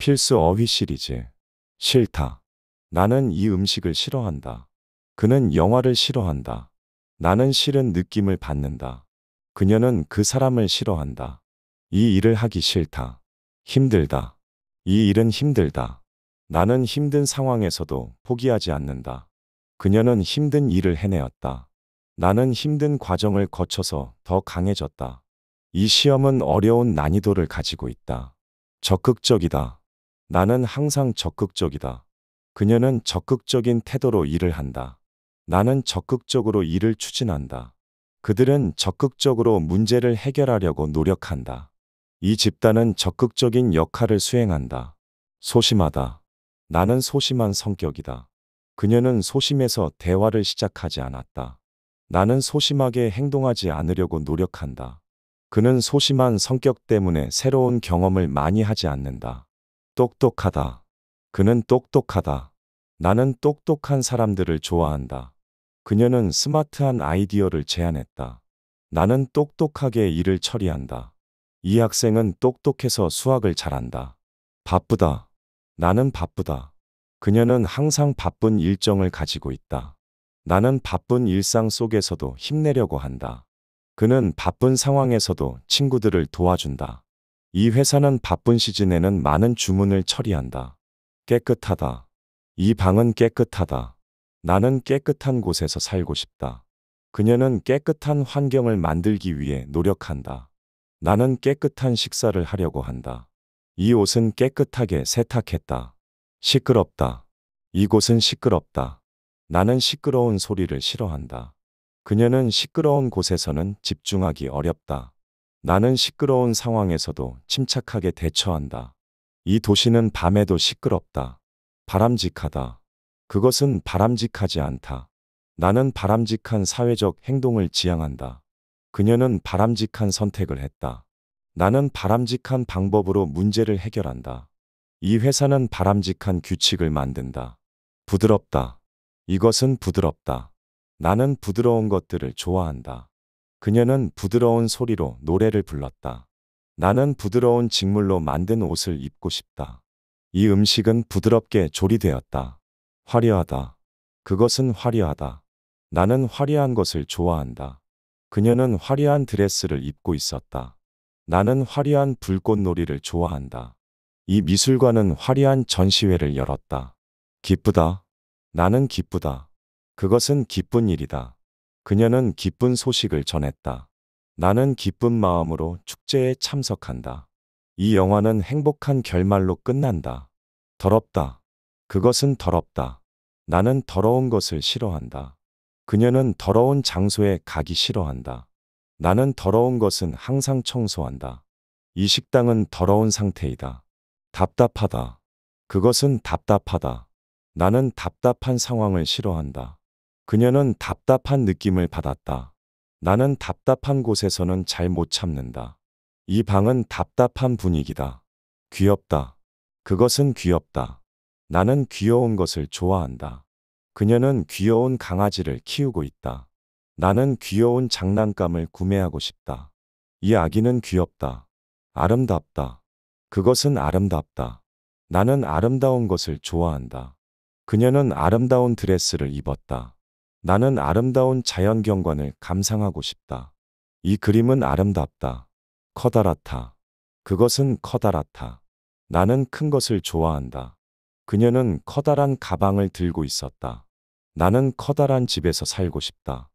필수 어휘 시리즈. 싫다. 나는 이 음식을 싫어한다. 그는 영화를 싫어한다. 나는 싫은 느낌을 받는다. 그녀는 그 사람을 싫어한다. 이 일을 하기 싫다. 힘들다. 이 일은 힘들다. 나는 힘든 상황에서도 포기하지 않는다. 그녀는 힘든 일을 해내었다. 나는 힘든 과정을 거쳐서 더 강해졌다. 이 시험은 어려운 난이도를 가지고 있다. 적극적이다. 나는 항상 적극적이다. 그녀는 적극적인 태도로 일을 한다. 나는 적극적으로 일을 추진한다. 그들은 적극적으로 문제를 해결하려고 노력한다. 이 집단은 적극적인 역할을 수행한다. 소심하다. 나는 소심한 성격이다. 그녀는 소심해서 대화를 시작하지 않았다. 나는 소심하게 행동하지 않으려고 노력한다. 그는 소심한 성격 때문에 새로운 경험을 많이 하지 않는다. 똑똑하다. 그는 똑똑하다. 나는 똑똑한 사람들을 좋아한다. 그녀는 스마트한 아이디어를 제안했다. 나는 똑똑하게 일을 처리한다. 이 학생은 똑똑해서 수학을 잘한다. 바쁘다. 나는 바쁘다. 그녀는 항상 바쁜 일정을 가지고 있다. 나는 바쁜 일상 속에서도 힘내려고 한다. 그는 바쁜 상황에서도 친구들을 도와준다. 이 회사는 바쁜 시즌에는 많은 주문을 처리한다. 깨끗하다. 이 방은 깨끗하다. 나는 깨끗한 곳에서 살고 싶다. 그녀는 깨끗한 환경을 만들기 위해 노력한다. 나는 깨끗한 식사를 하려고 한다. 이 옷은 깨끗하게 세탁했다. 시끄럽다. 이곳은 시끄럽다. 나는 시끄러운 소리를 싫어한다. 그녀는 시끄러운 곳에서는 집중하기 어렵다. 나는 시끄러운 상황에서도 침착하게 대처한다. 이 도시는 밤에도 시끄럽다. 바람직하다. 그것은 바람직하지 않다. 나는 바람직한 사회적 행동을 지향한다. 그녀는 바람직한 선택을 했다. 나는 바람직한 방법으로 문제를 해결한다. 이 회사는 바람직한 규칙을 만든다. 부드럽다. 이것은 부드럽다. 나는 부드러운 것들을 좋아한다. 그녀는 부드러운 소리로 노래를 불렀다. 나는 부드러운 직물로 만든 옷을 입고 싶다. 이 음식은 부드럽게 조리되었다. 화려하다. 그것은 화려하다. 나는 화려한 것을 좋아한다. 그녀는 화려한 드레스를 입고 있었다. 나는 화려한 불꽃놀이를 좋아한다. 이 미술관은 화려한 전시회를 열었다. 기쁘다. 나는 기쁘다. 그것은 기쁜 일이다. 그녀는 기쁜 소식을 전했다. 나는 기쁜 마음으로 축제에 참석한다. 이 영화는 행복한 결말로 끝난다. 더럽다. 그것은 더럽다. 나는 더러운 것을 싫어한다. 그녀는 더러운 장소에 가기 싫어한다. 나는 더러운 것은 항상 청소한다. 이 식당은 더러운 상태이다. 답답하다. 그것은 답답하다. 나는 답답한 상황을 싫어한다. 그녀는 답답한 느낌을 받았다. 나는 답답한 곳에서는 잘 못 참는다. 이 방은 답답한 분위기다. 귀엽다. 그것은 귀엽다. 나는 귀여운 것을 좋아한다. 그녀는 귀여운 강아지를 키우고 있다. 나는 귀여운 장난감을 구매하고 싶다. 이 아기는 귀엽다. 아름답다. 그것은 아름답다. 나는 아름다운 것을 좋아한다. 그녀는 아름다운 드레스를 입었다. 나는 아름다운 자연 경관을 감상하고 싶다. 이 그림은 아름답다. 커다랗다. 그것은 커다랗다. 나는 큰 것을 좋아한다. 그녀는 커다란 가방을 들고 있었다. 나는 커다란 집에서 살고 싶다.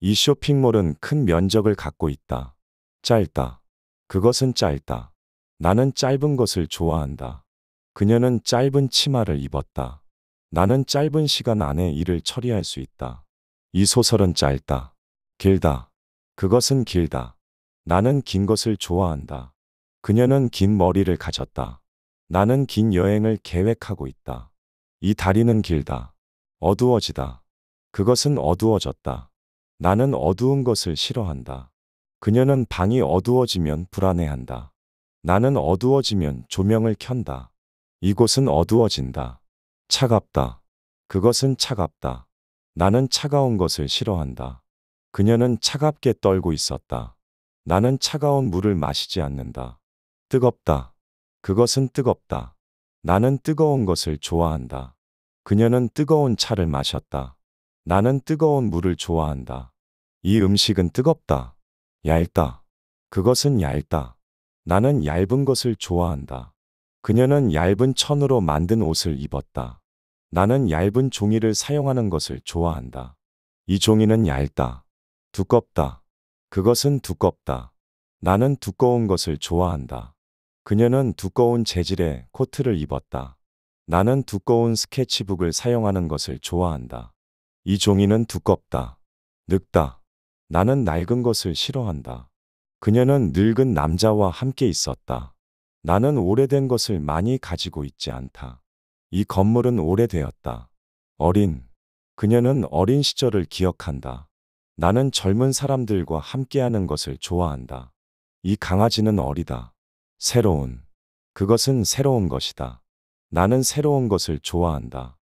이 쇼핑몰은 큰 면적을 갖고 있다. 짧다. 그것은 짧다. 나는 짧은 것을 좋아한다. 그녀는 짧은 치마를 입었다. 나는 짧은 시간 안에 일을 처리할 수 있다. 이 소설은 짧다. 길다. 그것은 길다. 나는 긴 것을 좋아한다. 그녀는 긴 머리를 가졌다. 나는 긴 여행을 계획하고 있다. 이 다리는 길다. 어두워지다. 그것은 어두워졌다. 나는 어두운 것을 싫어한다. 그녀는 방이 어두워지면 불안해한다. 나는 어두워지면 조명을 켠다. 이곳은 어두워진다. 차갑다. 그것은 차갑다. 나는 차가운 것을 싫어한다. 그녀는 차갑게 떨고 있었다. 나는 차가운 물을 마시지 않는다. 뜨겁다. 그것은 뜨겁다. 나는 뜨거운 것을 좋아한다. 그녀는 뜨거운 차를 마셨다. 나는 뜨거운 물을 좋아한다. 이 음식은 뜨겁다. 얇다. 그것은 얇다. 나는 얇은 것을 좋아한다. 그녀는 얇은 천으로 만든 옷을 입었다. 나는 얇은 종이를 사용하는 것을 좋아한다. 이 종이는 얇다. 두껍다. 그것은 두껍다. 나는 두꺼운 것을 좋아한다. 그녀는 두꺼운 재질의 코트를 입었다. 나는 두꺼운 스케치북을 사용하는 것을 좋아한다. 이 종이는 두껍다. 늙다. 나는 낡은 것을 싫어한다. 그녀는 늙은 남자와 함께 있었다. 나는 오래된 것을 많이 가지고 있지 않다. 이 건물은 오래되었다. 어린. 그녀는 어린 시절을 기억한다. 나는 젊은 사람들과 함께하는 것을 좋아한다. 이 강아지는 어리다. 새로운. 그것은 새로운 것이다. 나는 새로운 것을 좋아한다.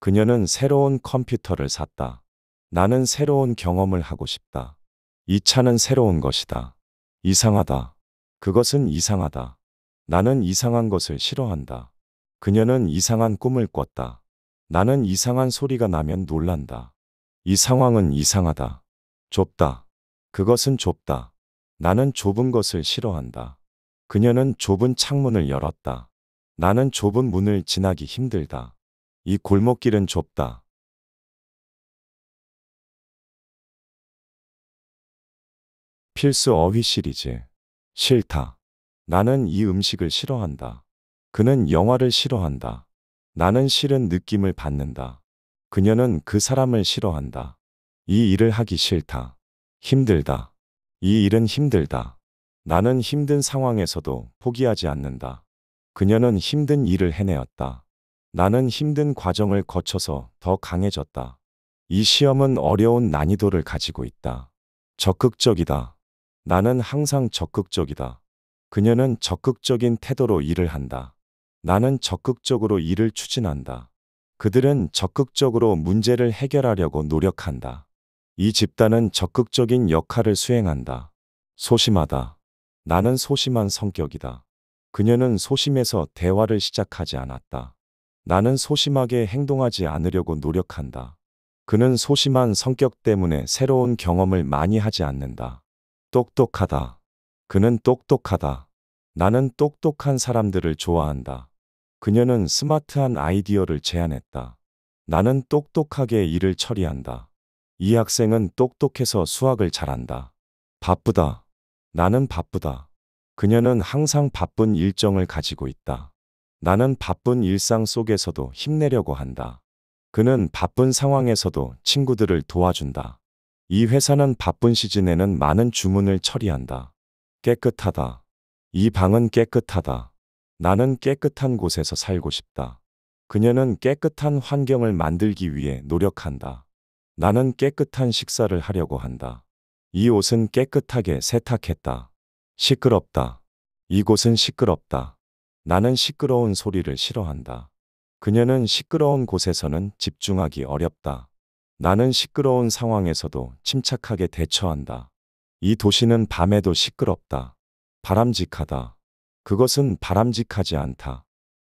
그녀는 새로운 컴퓨터를 샀다. 나는 새로운 경험을 하고 싶다. 이 차는 새로운 것이다. 이상하다. 그것은 이상하다. 나는 이상한 것을 싫어한다. 그녀는 이상한 꿈을 꿨다. 나는 이상한 소리가 나면 놀란다. 이 상황은 이상하다. 좁다. 그것은 좁다. 나는 좁은 것을 싫어한다. 그녀는 좁은 창문을 열었다. 나는 좁은 문을 지나기 힘들다. 이 골목길은 좁다. 필수 어휘 시리즈. 싫다. 나는 이 음식을 싫어한다. 그는 영화를 싫어한다. 나는 싫은 느낌을 받는다. 그녀는 그 사람을 싫어한다. 이 일을 하기 싫다. 힘들다. 이 일은 힘들다. 나는 힘든 상황에서도 포기하지 않는다. 그녀는 힘든 일을 해내었다. 나는 힘든 과정을 거쳐서 더 강해졌다. 이 시험은 어려운 난이도를 가지고 있다. 적극적이다. 나는 항상 적극적이다. 그녀는 적극적인 태도로 일을 한다. 나는 적극적으로 일을 추진한다. 그들은 적극적으로 문제를 해결하려고 노력한다. 이 집단은 적극적인 역할을 수행한다. 소심하다. 나는 소심한 성격이다. 그녀는 소심해서 대화를 시작하지 않았다. 나는 소심하게 행동하지 않으려고 노력한다. 그는 소심한 성격 때문에 새로운 경험을 많이 하지 않는다. 똑똑하다. 그는 똑똑하다. 나는 똑똑한 사람들을 좋아한다. 그녀는 스마트한 아이디어를 제안했다. 나는 똑똑하게 일을 처리한다. 이 학생은 똑똑해서 수학을 잘한다. 바쁘다. 나는 바쁘다. 그녀는 항상 바쁜 일정을 가지고 있다. 나는 바쁜 일상 속에서도 힘내려고 한다. 그는 바쁜 상황에서도 친구들을 도와준다. 이 회사는 바쁜 시즌에는 많은 주문을 처리한다. 깨끗하다. 이 방은 깨끗하다. 나는 깨끗한 곳에서 살고 싶다. 그녀는 깨끗한 환경을 만들기 위해 노력한다. 나는 깨끗한 식사를 하려고 한다. 이 옷은 깨끗하게 세탁했다. 시끄럽다. 이곳은 시끄럽다. 나는 시끄러운 소리를 싫어한다. 그녀는 시끄러운 곳에서는 집중하기 어렵다. 나는 시끄러운 상황에서도 침착하게 대처한다. 이 도시는 밤에도 시끄럽다. 바람직하다. 그것은 바람직하지 않다.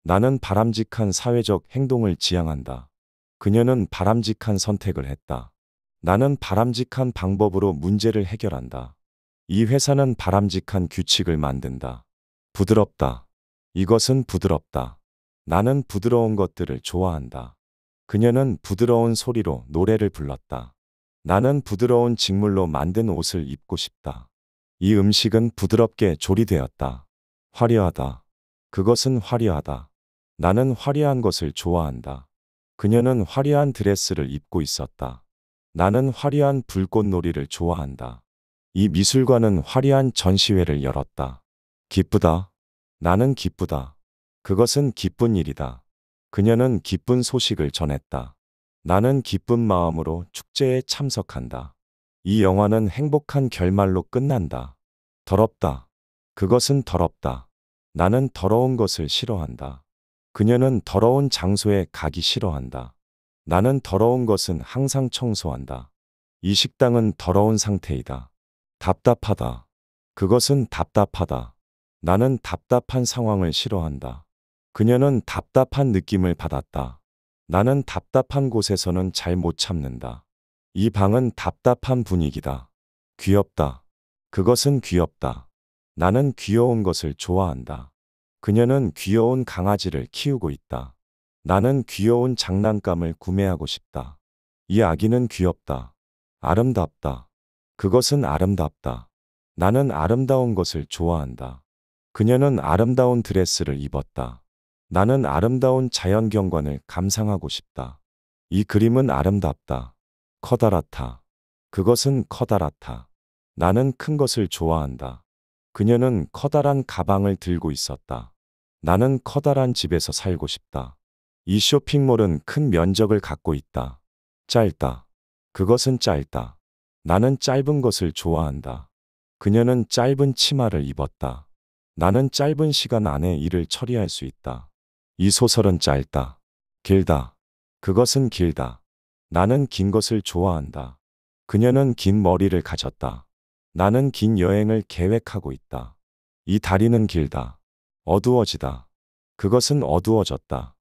나는 바람직한 사회적 행동을 지향한다. 그녀는 바람직한 선택을 했다. 나는 바람직한 방법으로 문제를 해결한다. 이 회사는 바람직한 규칙을 만든다. 부드럽다. 이것은 부드럽다. 나는 부드러운 것들을 좋아한다. 그녀는 부드러운 소리로 노래를 불렀다. 나는 부드러운 직물로 만든 옷을 입고 싶다. 이 음식은 부드럽게 조리되었다. 화려하다. 그것은 화려하다. 나는 화려한 것을 좋아한다. 그녀는 화려한 드레스를 입고 있었다. 나는 화려한 불꽃놀이를 좋아한다. 이 미술관은 화려한 전시회를 열었다. 기쁘다. 나는 기쁘다. 그것은 기쁜 일이다. 그녀는 기쁜 소식을 전했다. 나는 기쁜 마음으로 축제에 참석한다. 이 영화는 행복한 결말로 끝난다. 더럽다. 그것은 더럽다. 나는 더러운 것을 싫어한다. 그녀는 더러운 장소에 가기 싫어한다. 나는 더러운 것은 항상 청소한다. 이 식당은 더러운 상태이다. 답답하다. 그것은 답답하다. 나는 답답한 상황을 싫어한다. 그녀는 답답한 느낌을 받았다. 나는 답답한 곳에서는 잘 못 참는다. 이 방은 답답한 분위기다. 귀엽다. 그것은 귀엽다. 나는 귀여운 것을 좋아한다. 그녀는 귀여운 강아지를 키우고 있다. 나는 귀여운 장난감을 구매하고 싶다. 이 아기는 귀엽다. 아름답다. 그것은 아름답다. 나는 아름다운 것을 좋아한다. 그녀는 아름다운 드레스를 입었다. 나는 아름다운 자연 경관을 감상하고 싶다. 이 그림은 아름답다. 커다랗다. 그것은 커다랗다. 나는 큰 것을 좋아한다. 그녀는 커다란 가방을 들고 있었다. 나는 커다란 집에서 살고 싶다. 이 쇼핑몰은 큰 면적을 갖고 있다. 짧다. 그것은 짧다. 나는 짧은 것을 좋아한다. 그녀는 짧은 치마를 입었다. 나는 짧은 시간 안에 일을 처리할 수 있다. 이 소설은 짧다. 길다. 그것은 길다. 나는 긴 것을 좋아한다. 그녀는 긴 머리를 가졌다. 나는 긴 여행을 계획하고 있다. 이 다리는 길다. 어두워지다. 그것은 어두워졌다.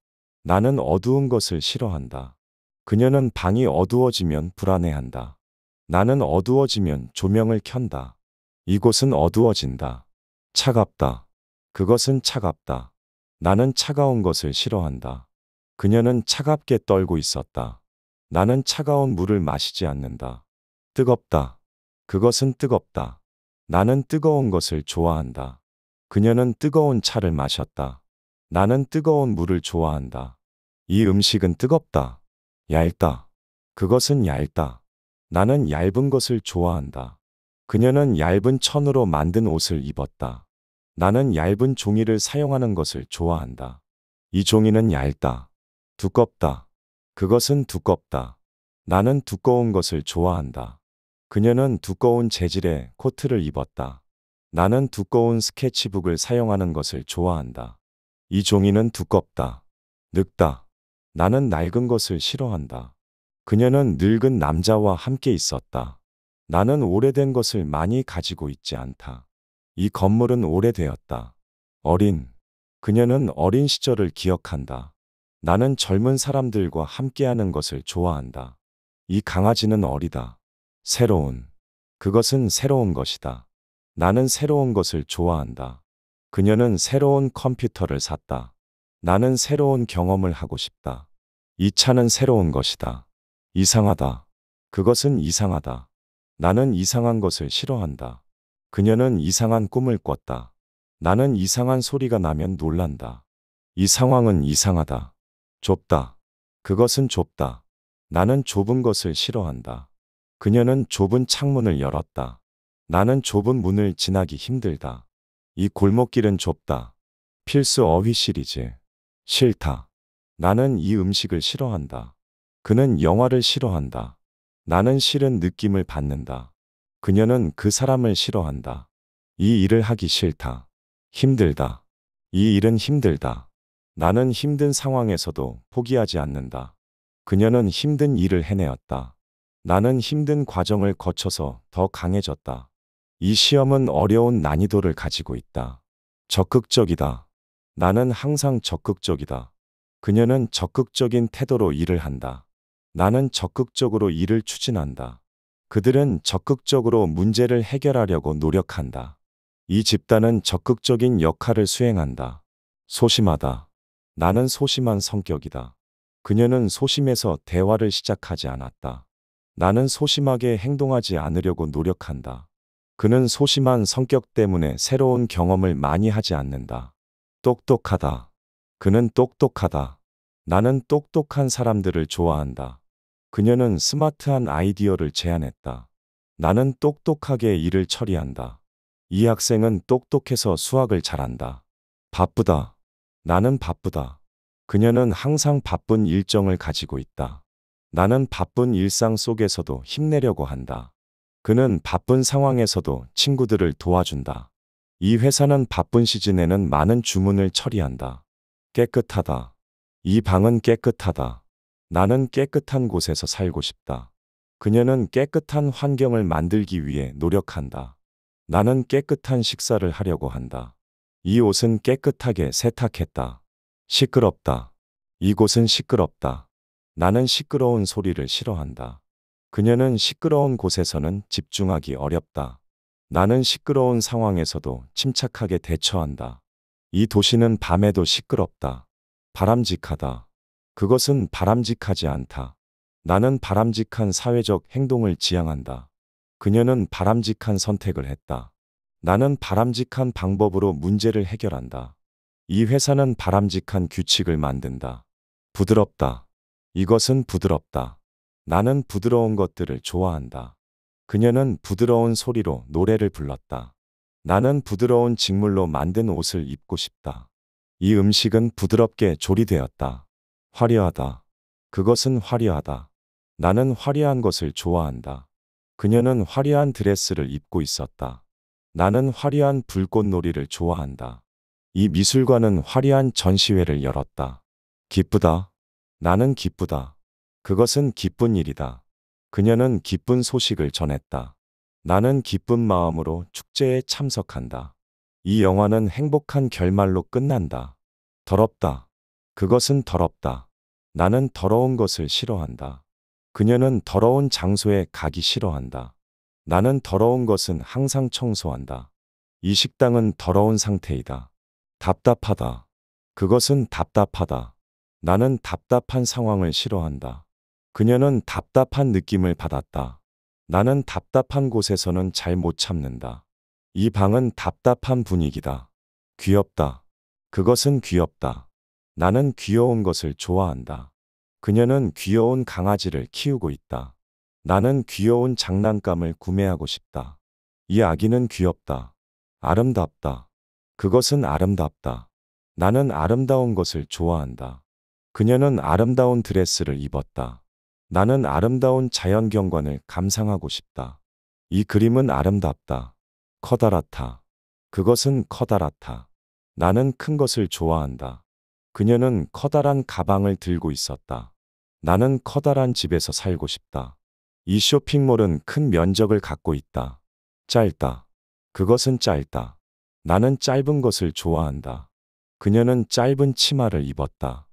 나는 어두운 것을 싫어한다. 그녀는 방이 어두워지면 불안해한다. 나는 어두워지면 조명을 켠다. 이곳은 어두워진다. 차갑다. 그것은 차갑다. 나는 차가운 것을 싫어한다. 그녀는 차갑게 떨고 있었다. 나는 차가운 물을 마시지 않는다. 뜨겁다. 그것은 뜨겁다. 나는 뜨거운 것을 좋아한다. 그녀는 뜨거운 차를 마셨다. 나는 뜨거운 물을 좋아한다. 이 음식은 뜨겁다. 얇다. 그것은 얇다. 나는 얇은 것을 좋아한다. 그녀는 얇은 천으로 만든 옷을 입었다. 나는 얇은 종이를 사용하는 것을 좋아한다. 이 종이는 얇다. 두껍다. 그것은 두껍다. 나는 두꺼운 것을 좋아한다. 그녀는 두꺼운 재질의 코트를 입었다. 나는 두꺼운 스케치북을 사용하는 것을 좋아한다. 이 종이는 두껍다. 늙다. 나는 낡은 것을 싫어한다. 그녀는 늙은 남자와 함께 있었다. 나는 오래된 것을 많이 가지고 있지 않다. 이 건물은 오래되었다. 어린. 그녀는 어린 시절을 기억한다. 나는 젊은 사람들과 함께하는 것을 좋아한다. 이 강아지는 어리다. 새로운. 그것은 새로운 것이다. 나는 새로운 것을 좋아한다. 그녀는 새로운 컴퓨터를 샀다. 나는 새로운 경험을 하고 싶다. 이 차는 새로운 것이다. 이상하다. 그것은 이상하다. 나는 이상한 것을 싫어한다. 그녀는 이상한 꿈을 꿨다. 나는 이상한 소리가 나면 놀란다. 이 상황은 이상하다. 좁다. 그것은 좁다. 나는 좁은 것을 싫어한다. 그녀는 좁은 창문을 열었다. 나는 좁은 문을 지나기 힘들다. 이 골목길은 좁다. 필수 어휘 시리즈. 싫다. 나는 이 음식을 싫어한다. 그는 영화를 싫어한다. 나는 싫은 느낌을 받는다. 그녀는 그 사람을 싫어한다. 이 일을 하기 싫다. 힘들다. 이 일은 힘들다. 나는 힘든 상황에서도 포기하지 않는다. 그녀는 힘든 일을 해내었다. 나는 힘든 과정을 거쳐서 더 강해졌다. 이 시험은 어려운 난이도를 가지고 있다. 적극적이다. 나는 항상 적극적이다. 그녀는 적극적인 태도로 일을 한다. 나는 적극적으로 일을 추진한다. 그들은 적극적으로 문제를 해결하려고 노력한다. 이 집단은 적극적인 역할을 수행한다. 소심하다. 나는 소심한 성격이다. 그녀는 소심해서 대화를 시작하지 않았다. 나는 소심하게 행동하지 않으려고 노력한다. 그는 소심한 성격 때문에 새로운 경험을 많이 하지 않는다. 똑똑하다. 그는 똑똑하다. 나는 똑똑한 사람들을 좋아한다. 그녀는 스마트한 아이디어를 제안했다. 나는 똑똑하게 일을 처리한다. 이 학생은 똑똑해서 수학을 잘한다. 바쁘다. 나는 바쁘다. 그녀는 항상 바쁜 일정을 가지고 있다. 나는 바쁜 일상 속에서도 힘내려고 한다. 그는 바쁜 상황에서도 친구들을 도와준다. 이 회사는 바쁜 시즌에는 많은 주문을 처리한다. 깨끗하다. 이 방은 깨끗하다. 나는 깨끗한 곳에서 살고 싶다. 그녀는 깨끗한 환경을 만들기 위해 노력한다. 나는 깨끗한 식사를 하려고 한다. 이 옷은 깨끗하게 세탁했다. 시끄럽다. 이곳은 시끄럽다. 나는 시끄러운 소리를 싫어한다. 그녀는 시끄러운 곳에서는 집중하기 어렵다. 나는 시끄러운 상황에서도 침착하게 대처한다. 이 도시는 밤에도 시끄럽다. 바람직하다. 그것은 바람직하지 않다. 나는 바람직한 사회적 행동을 지향한다. 그녀는 바람직한 선택을 했다. 나는 바람직한 방법으로 문제를 해결한다. 이 회사는 바람직한 규칙을 만든다. 부드럽다. 이것은 부드럽다. 나는 부드러운 것들을 좋아한다. 그녀는 부드러운 소리로 노래를 불렀다. 나는 부드러운 직물로 만든 옷을 입고 싶다. 이 음식은 부드럽게 조리되었다. 화려하다. 그것은 화려하다. 나는 화려한 것을 좋아한다. 그녀는 화려한 드레스를 입고 있었다. 나는 화려한 불꽃놀이를 좋아한다. 이 미술관은 화려한 전시회를 열었다. 기쁘다. 나는 기쁘다. 그것은 기쁜 일이다. 그녀는 기쁜 소식을 전했다. 나는 기쁜 마음으로 축제에 참석한다. 이 영화는 행복한 결말로 끝난다. 더럽다. 그것은 더럽다. 나는 더러운 것을 싫어한다. 그녀는 더러운 장소에 가기 싫어한다. 나는 더러운 것은 항상 청소한다. 이 식당은 더러운 상태이다. 답답하다. 그것은 답답하다. 나는 답답한 상황을 싫어한다. 그녀는 답답한 느낌을 받았다. 나는 답답한 곳에서는 잘 못 참는다. 이 방은 답답한 분위기다. 귀엽다. 그것은 귀엽다. 나는 귀여운 것을 좋아한다. 그녀는 귀여운 강아지를 키우고 있다. 나는 귀여운 장난감을 구매하고 싶다. 이 아기는 귀엽다. 아름답다. 그것은 아름답다. 나는 아름다운 것을 좋아한다. 그녀는 아름다운 드레스를 입었다. 나는 아름다운 자연경관을 감상하고 싶다. 이 그림은 아름답다. 커다랗다. 그것은 커다랗다. 나는 큰 것을 좋아한다. 그녀는 커다란 가방을 들고 있었다. 나는 커다란 집에서 살고 싶다. 이 쇼핑몰은 큰 면적을 갖고 있다. 짧다. 그것은 짧다. 나는 짧은 것을 좋아한다. 그녀는 짧은 치마를 입었다.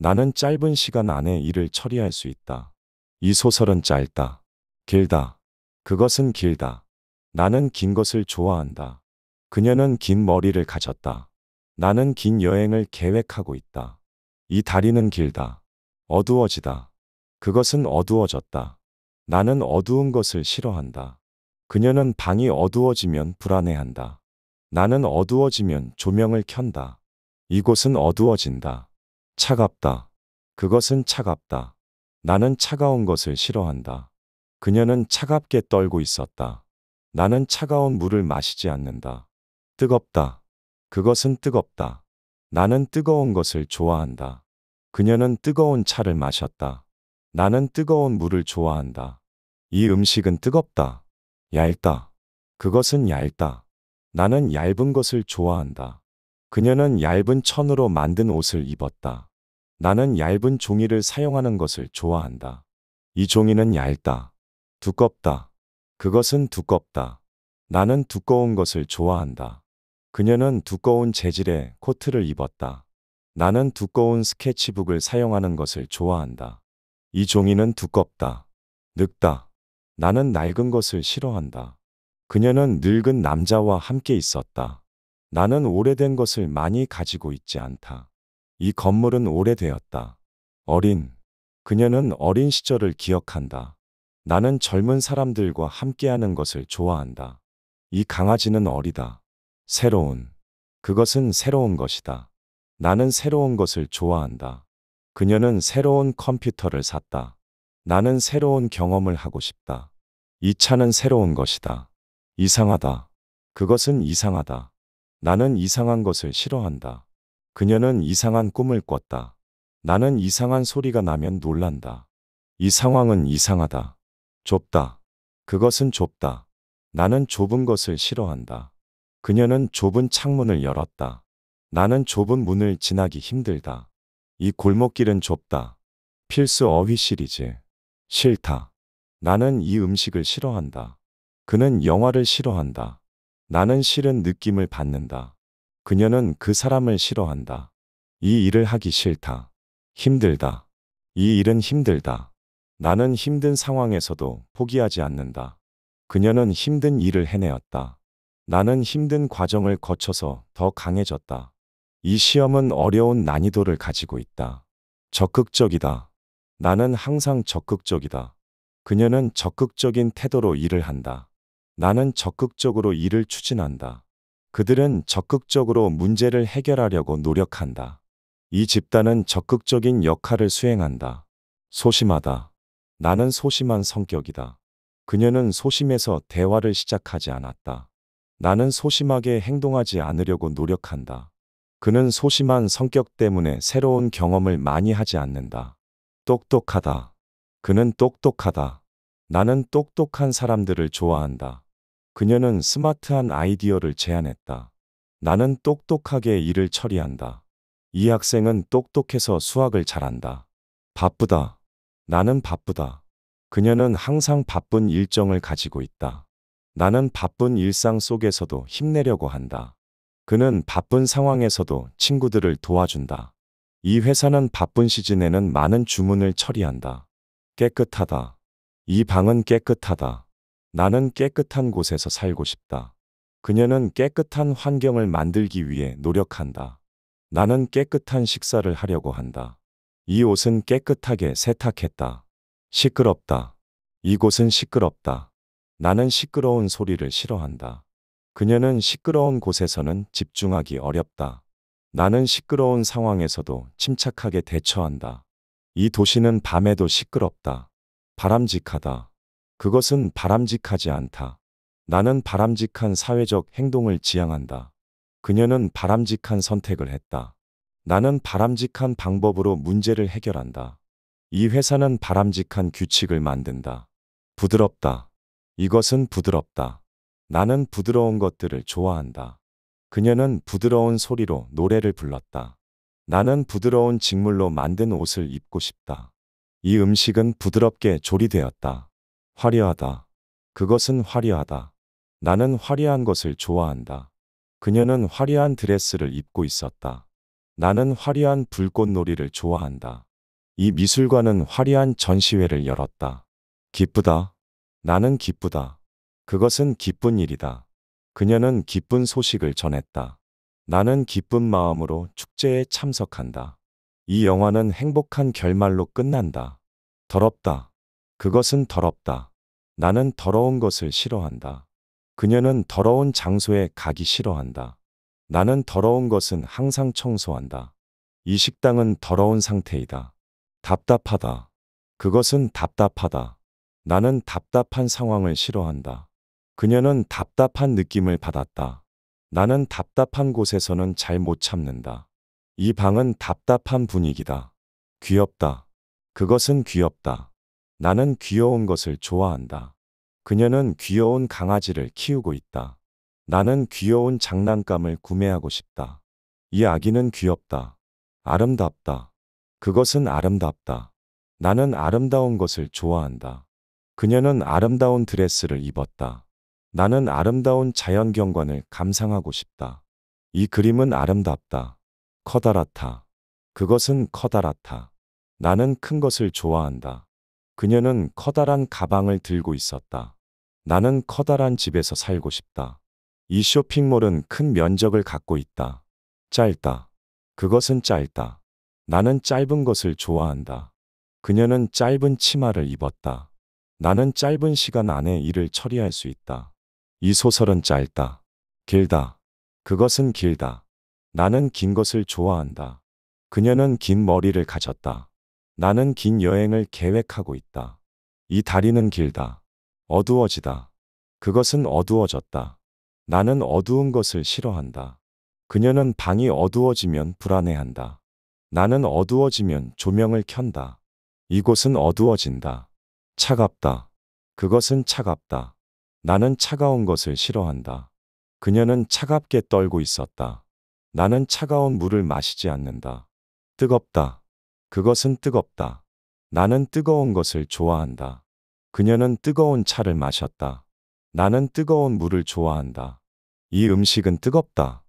나는 짧은 시간 안에 일을 처리할 수 있다. 이 소설은 짧다. 길다. 그것은 길다. 나는 긴 것을 좋아한다. 그녀는 긴 머리를 가졌다. 나는 긴 여행을 계획하고 있다. 이 다리는 길다. 어두워지다. 그것은 어두워졌다. 나는 어두운 것을 싫어한다. 그녀는 방이 어두워지면 불안해한다. 나는 어두워지면 조명을 켠다. 이곳은 어두워진다. 차갑다. 그것은 차갑다. 나는 차가운 것을 싫어한다. 그녀는 차갑게 떨고 있었다. 나는 차가운 물을 마시지 않는다. 뜨겁다. 그것은 뜨겁다. 나는 뜨거운 것을 좋아한다. 그녀는 뜨거운 차를 마셨다. 나는 뜨거운 물을 좋아한다. 이 음식은 뜨겁다. 얇다. 그것은 얇다. 나는 얇은 것을 좋아한다. 그녀는 얇은 천으로 만든 옷을 입었다. 나는 얇은 종이를 사용하는 것을 좋아한다. 이 종이는 얇다. 두껍다. 그것은 두껍다. 나는 두꺼운 것을 좋아한다. 그녀는 두꺼운 재질의 코트를 입었다. 나는 두꺼운 스케치북을 사용하는 것을 좋아한다. 이 종이는 두껍다. 늙다. 나는 낡은 것을 싫어한다. 그녀는 늙은 남자와 함께 있었다. 나는 오래된 것을 많이 가지고 있지 않다. 이 건물은 오래되었다. 어린. 그녀는 어린 시절을 기억한다. 나는 젊은 사람들과 함께하는 것을 좋아한다. 이 강아지는 어리다. 새로운. 그것은 새로운 것이다. 나는 새로운 것을 좋아한다. 그녀는 새로운 컴퓨터를 샀다. 나는 새로운 경험을 하고 싶다. 이 차는 새로운 것이다. 이상하다. 그것은 이상하다. 나는 이상한 것을 싫어한다. 그녀는 이상한 꿈을 꿨다. 나는 이상한 소리가 나면 놀란다. 이 상황은 이상하다. 좁다. 그것은 좁다. 나는 좁은 것을 싫어한다. 그녀는 좁은 창문을 열었다. 나는 좁은 문을 지나기 힘들다. 이 골목길은 좁다. 필수 어휘 시리즈. 싫다. 나는 이 음식을 싫어한다. 그는 영화를 싫어한다. 나는 싫은 느낌을 받는다. 그녀는 그 사람을 싫어한다. 이 일을 하기 싫다. 힘들다. 이 일은 힘들다. 나는 힘든 상황에서도 포기하지 않는다. 그녀는 힘든 일을 해내었다. 나는 힘든 과정을 거쳐서 더 강해졌다. 이 시험은 어려운 난이도를 가지고 있다. 적극적이다. 나는 항상 적극적이다. 그녀는 적극적인 태도로 일을 한다. 나는 적극적으로 일을 추진한다. 그들은 적극적으로 문제를 해결하려고 노력한다. 이 집단은 적극적인 역할을 수행한다. 소심하다. 나는 소심한 성격이다. 그녀는 소심해서 대화를 시작하지 않았다. 나는 소심하게 행동하지 않으려고 노력한다. 그는 소심한 성격 때문에 새로운 경험을 많이 하지 않는다. 똑똑하다. 그는 똑똑하다. 나는 똑똑한 사람들을 좋아한다. 그녀는 스마트한 아이디어를 제안했다. 나는 똑똑하게 일을 처리한다. 이 학생은 똑똑해서 수학을 잘한다. 바쁘다. 나는 바쁘다. 그녀는 항상 바쁜 일정을 가지고 있다. 나는 바쁜 일상 속에서도 힘내려고 한다. 그는 바쁜 상황에서도 친구들을 도와준다. 이 회사는 바쁜 시즌에는 많은 주문을 처리한다. 깨끗하다. 이 방은 깨끗하다. 나는 깨끗한 곳에서 살고 싶다. 그녀는 깨끗한 환경을 만들기 위해 노력한다. 나는 깨끗한 식사를 하려고 한다. 이 옷은 깨끗하게 세탁했다. 시끄럽다. 이곳은 시끄럽다. 나는 시끄러운 소리를 싫어한다. 그녀는 시끄러운 곳에서는 집중하기 어렵다. 나는 시끄러운 상황에서도 침착하게 대처한다. 이 도시는 밤에도 시끄럽다. 바람직하다. 그것은 바람직하지 않다. 나는 바람직한 사회적 행동을 지향한다. 그녀는 바람직한 선택을 했다. 나는 바람직한 방법으로 문제를 해결한다. 이 회사는 바람직한 규칙을 만든다. 부드럽다. 이것은 부드럽다. 나는 부드러운 것들을 좋아한다. 그녀는 부드러운 소리로 노래를 불렀다. 나는 부드러운 직물로 만든 옷을 입고 싶다. 이 음식은 부드럽게 조리되었다. 화려하다. 그것은 화려하다. 나는 화려한 것을 좋아한다. 그녀는 화려한 드레스를 입고 있었다. 나는 화려한 불꽃놀이를 좋아한다. 이 미술관은 화려한 전시회를 열었다. 기쁘다. 나는 기쁘다. 그것은 기쁜 일이다. 그녀는 기쁜 소식을 전했다. 나는 기쁜 마음으로 축제에 참석한다. 이 영화는 행복한 결말로 끝난다. 더럽다. 그것은 더럽다. 나는 더러운 것을 싫어한다. 그녀는 더러운 장소에 가기 싫어한다. 나는 더러운 것은 항상 청소한다. 이 식당은 더러운 상태이다. 답답하다. 그것은 답답하다. 나는 답답한 상황을 싫어한다. 그녀는 답답한 느낌을 받았다. 나는 답답한 곳에서는 잘 못 참는다. 이 방은 답답한 분위기다. 귀엽다. 그것은 귀엽다. 나는 귀여운 것을 좋아한다. 그녀는 귀여운 강아지를 키우고 있다. 나는 귀여운 장난감을 구매하고 싶다. 이 아기는 귀엽다. 아름답다. 그것은 아름답다. 나는 아름다운 것을 좋아한다. 그녀는 아름다운 드레스를 입었다. 나는 아름다운 자연 경관을 감상하고 싶다. 이 그림은 아름답다. 커다랗다. 그것은 커다랗다. 나는 큰 것을 좋아한다. 그녀는 커다란 가방을 들고 있었다. 나는 커다란 집에서 살고 싶다. 이 쇼핑몰은 큰 면적을 갖고 있다. 짧다. 그것은 짧다. 나는 짧은 것을 좋아한다. 그녀는 짧은 치마를 입었다. 나는 짧은 시간 안에 일을 처리할 수 있다. 이 소설은 짧다. 길다. 그것은 길다. 나는 긴 것을 좋아한다. 그녀는 긴 머리를 가졌다. 나는 긴 여행을 계획하고 있다. 이 다리는 길다. 어두워지다. 그것은 어두워졌다. 나는 어두운 것을 싫어한다. 그녀는 방이 어두워지면 불안해한다. 나는 어두워지면 조명을 켠다. 이곳은 어두워진다. 차갑다. 그것은 차갑다. 나는 차가운 것을 싫어한다. 그녀는 차갑게 떨고 있었다. 나는 차가운 물을 마시지 않는다. 뜨겁다. 그것은 뜨겁다. 나는 뜨거운 것을 좋아한다. 그녀는 뜨거운 차를 마셨다. 나는 뜨거운 물을 좋아한다. 이 음식은 뜨겁다.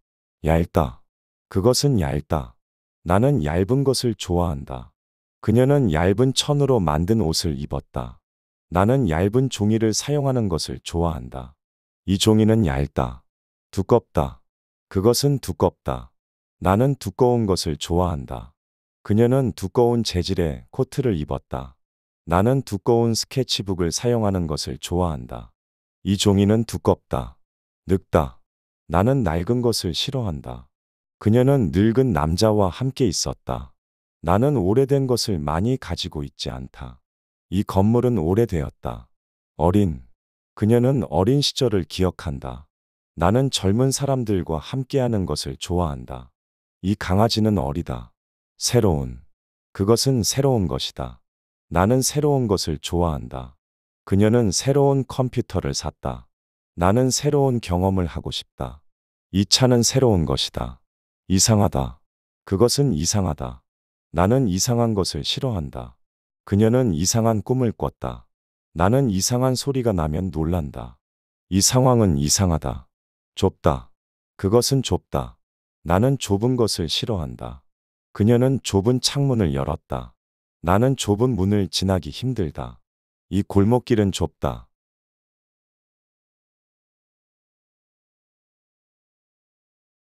얇다. 그것은 얇다. 나는 얇은 것을 좋아한다. 그녀는 얇은 천으로 만든 옷을 입었다. 나는 얇은 종이를 사용하는 것을 좋아한다. 이 종이는 얇다. 두껍다. 그것은 두껍다. 나는 두꺼운 것을 좋아한다. 그녀는 두꺼운 재질의 코트를 입었다. 나는 두꺼운 스케치북을 사용하는 것을 좋아한다. 이 종이는 두껍다. 늙다. 나는 낡은 것을 싫어한다. 그녀는 늙은 남자와 함께 있었다. 나는 오래된 것을 많이 가지고 있지 않다. 이 건물은 오래되었다. 어린. 그녀는 어린 시절을 기억한다. 나는 젊은 사람들과 함께하는 것을 좋아한다. 이 강아지는 어리다. 새로운. 그것은 새로운 것이다. 나는 새로운 것을 좋아한다. 그녀는 새로운 컴퓨터를 샀다. 나는 새로운 경험을 하고 싶다. 이 차는 새로운 것이다. 이상하다. 그것은 이상하다. 나는 이상한 것을 싫어한다. 그녀는 이상한 꿈을 꿨다. 나는 이상한 소리가 나면 놀란다. 이 상황은 이상하다. 좁다. 그것은 좁다. 나는 좁은 것을 싫어한다. 그녀는 좁은 창문을 열었다. 나는 좁은 문을 지나기 힘들다. 이 골목길은 좁다.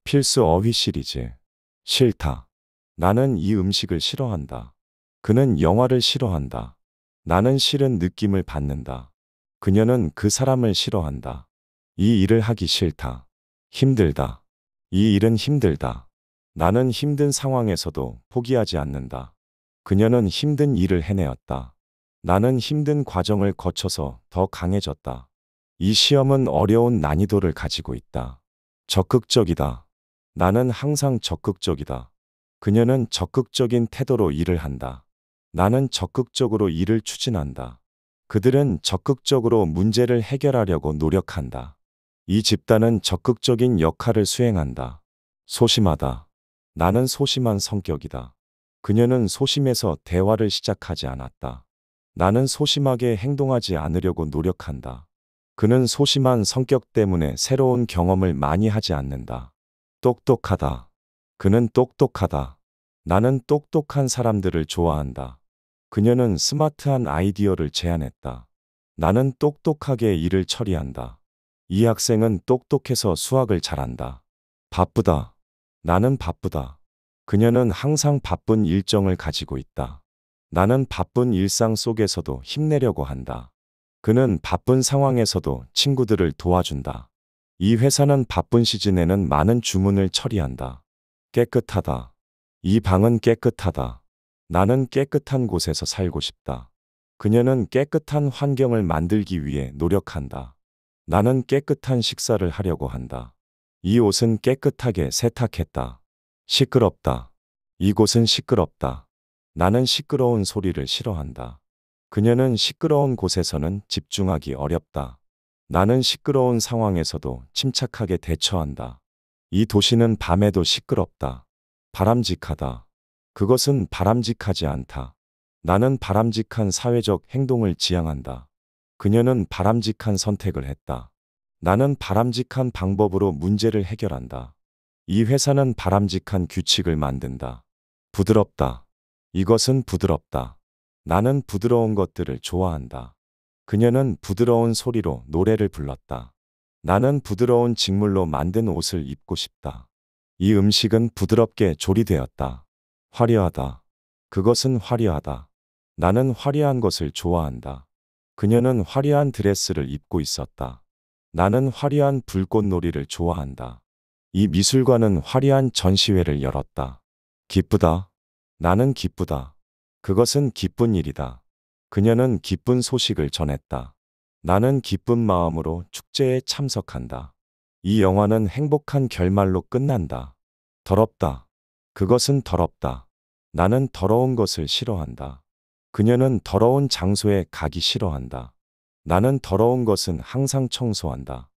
필수 어휘 시리즈. 싫다. 나는 이 음식을 싫어한다. 그는 영화를 싫어한다. 나는 싫은 느낌을 받는다. 그녀는 그 사람을 싫어한다. 이 일을 하기 싫다. 힘들다. 이 일은 힘들다. 나는 힘든 상황에서도 포기하지 않는다. 그녀는 힘든 일을 해내었다. 나는 힘든 과정을 거쳐서 더 강해졌다. 이 시험은 어려운 난이도를 가지고 있다. 적극적이다. 나는 항상 적극적이다. 그녀는 적극적인 태도로 일을 한다. 나는 적극적으로 일을 추진한다. 그들은 적극적으로 문제를 해결하려고 노력한다. 이 집단은 적극적인 역할을 수행한다. 소심하다. 나는 소심한 성격이다. 그녀는 소심해서 대화를 시작하지 않았다. 나는 소심하게 행동하지 않으려고 노력한다. 그는 소심한 성격 때문에 새로운 경험을 많이 하지 않는다. 똑똑하다. 그는 똑똑하다. 나는 똑똑한 사람들을 좋아한다. 그녀는 스마트한 아이디어를 제안했다. 나는 똑똑하게 일을 처리한다. 이 학생은 똑똑해서 수학을 잘한다. 바쁘다. 나는 바쁘다. 그녀는 항상 바쁜 일정을 가지고 있다. 나는 바쁜 일상 속에서도 힘내려고 한다. 그는 바쁜 상황에서도 친구들을 도와준다. 이 회사는 바쁜 시즌에는 많은 주문을 처리한다. 깨끗하다. 이 방은 깨끗하다. 나는 깨끗한 곳에서 살고 싶다. 그녀는 깨끗한 환경을 만들기 위해 노력한다. 나는 깨끗한 식사를 하려고 한다. 이 옷은 깨끗하게 세탁했다. 시끄럽다. 이곳은 시끄럽다. 나는 시끄러운 소리를 싫어한다. 그녀는 시끄러운 곳에서는 집중하기 어렵다. 나는 시끄러운 상황에서도 침착하게 대처한다. 이 도시는 밤에도 시끄럽다. 바람직하다. 그것은 바람직하지 않다. 나는 바람직한 사회적 행동을 지향한다. 그녀는 바람직한 선택을 했다. 나는 바람직한 방법으로 문제를 해결한다. 이 회사는 바람직한 규칙을 만든다. 부드럽다. 이것은 부드럽다. 나는 부드러운 것들을 좋아한다. 그녀는 부드러운 소리로 노래를 불렀다. 나는 부드러운 직물로 만든 옷을 입고 싶다. 이 음식은 부드럽게 조리되었다. 화려하다. 그것은 화려하다. 나는 화려한 것을 좋아한다. 그녀는 화려한 드레스를 입고 있었다. 나는 화려한 불꽃놀이를 좋아한다. 이 미술관은 화려한 전시회를 열었다. 기쁘다. 나는 기쁘다. 그것은 기쁜 일이다. 그녀는 기쁜 소식을 전했다. 나는 기쁜 마음으로 축제에 참석한다. 이 영화는 행복한 결말로 끝난다. 더럽다. 그것은 더럽다. 나는 더러운 것을 싫어한다. 그녀는 더러운 장소에 가기 싫어한다. 나는 더러운 것은 항상 청소한다.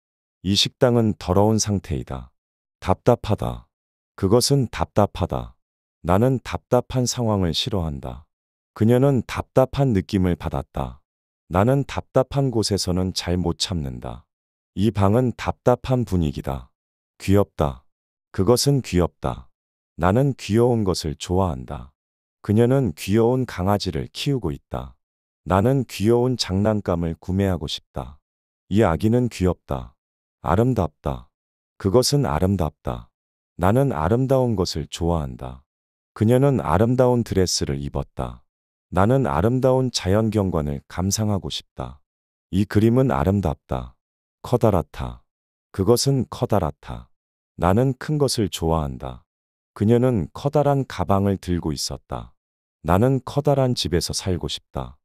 이 식당은 더러운 상태이다. 답답하다. 그것은 답답하다. 나는 답답한 상황을 싫어한다. 그녀는 답답한 느낌을 받았다. 나는 답답한 곳에서는 잘 못 참는다. 이 방은 답답한 분위기다. 귀엽다. 그것은 귀엽다. 나는 귀여운 것을 좋아한다. 그녀는 귀여운 강아지를 키우고 있다. 나는 귀여운 장난감을 구매하고 싶다. 이 아기는 귀엽다. 아름답다. 그것은 아름답다. 나는 아름다운 것을 좋아한다. 그녀는 아름다운 드레스를 입었다. 나는 아름다운 자연 경관을 감상하고 싶다. 이 그림은 아름답다. 커다랗다. 그것은 커다랗다. 나는 큰 것을 좋아한다. 그녀는 커다란 가방을 들고 있었다. 나는 커다란 집에서 살고 싶다.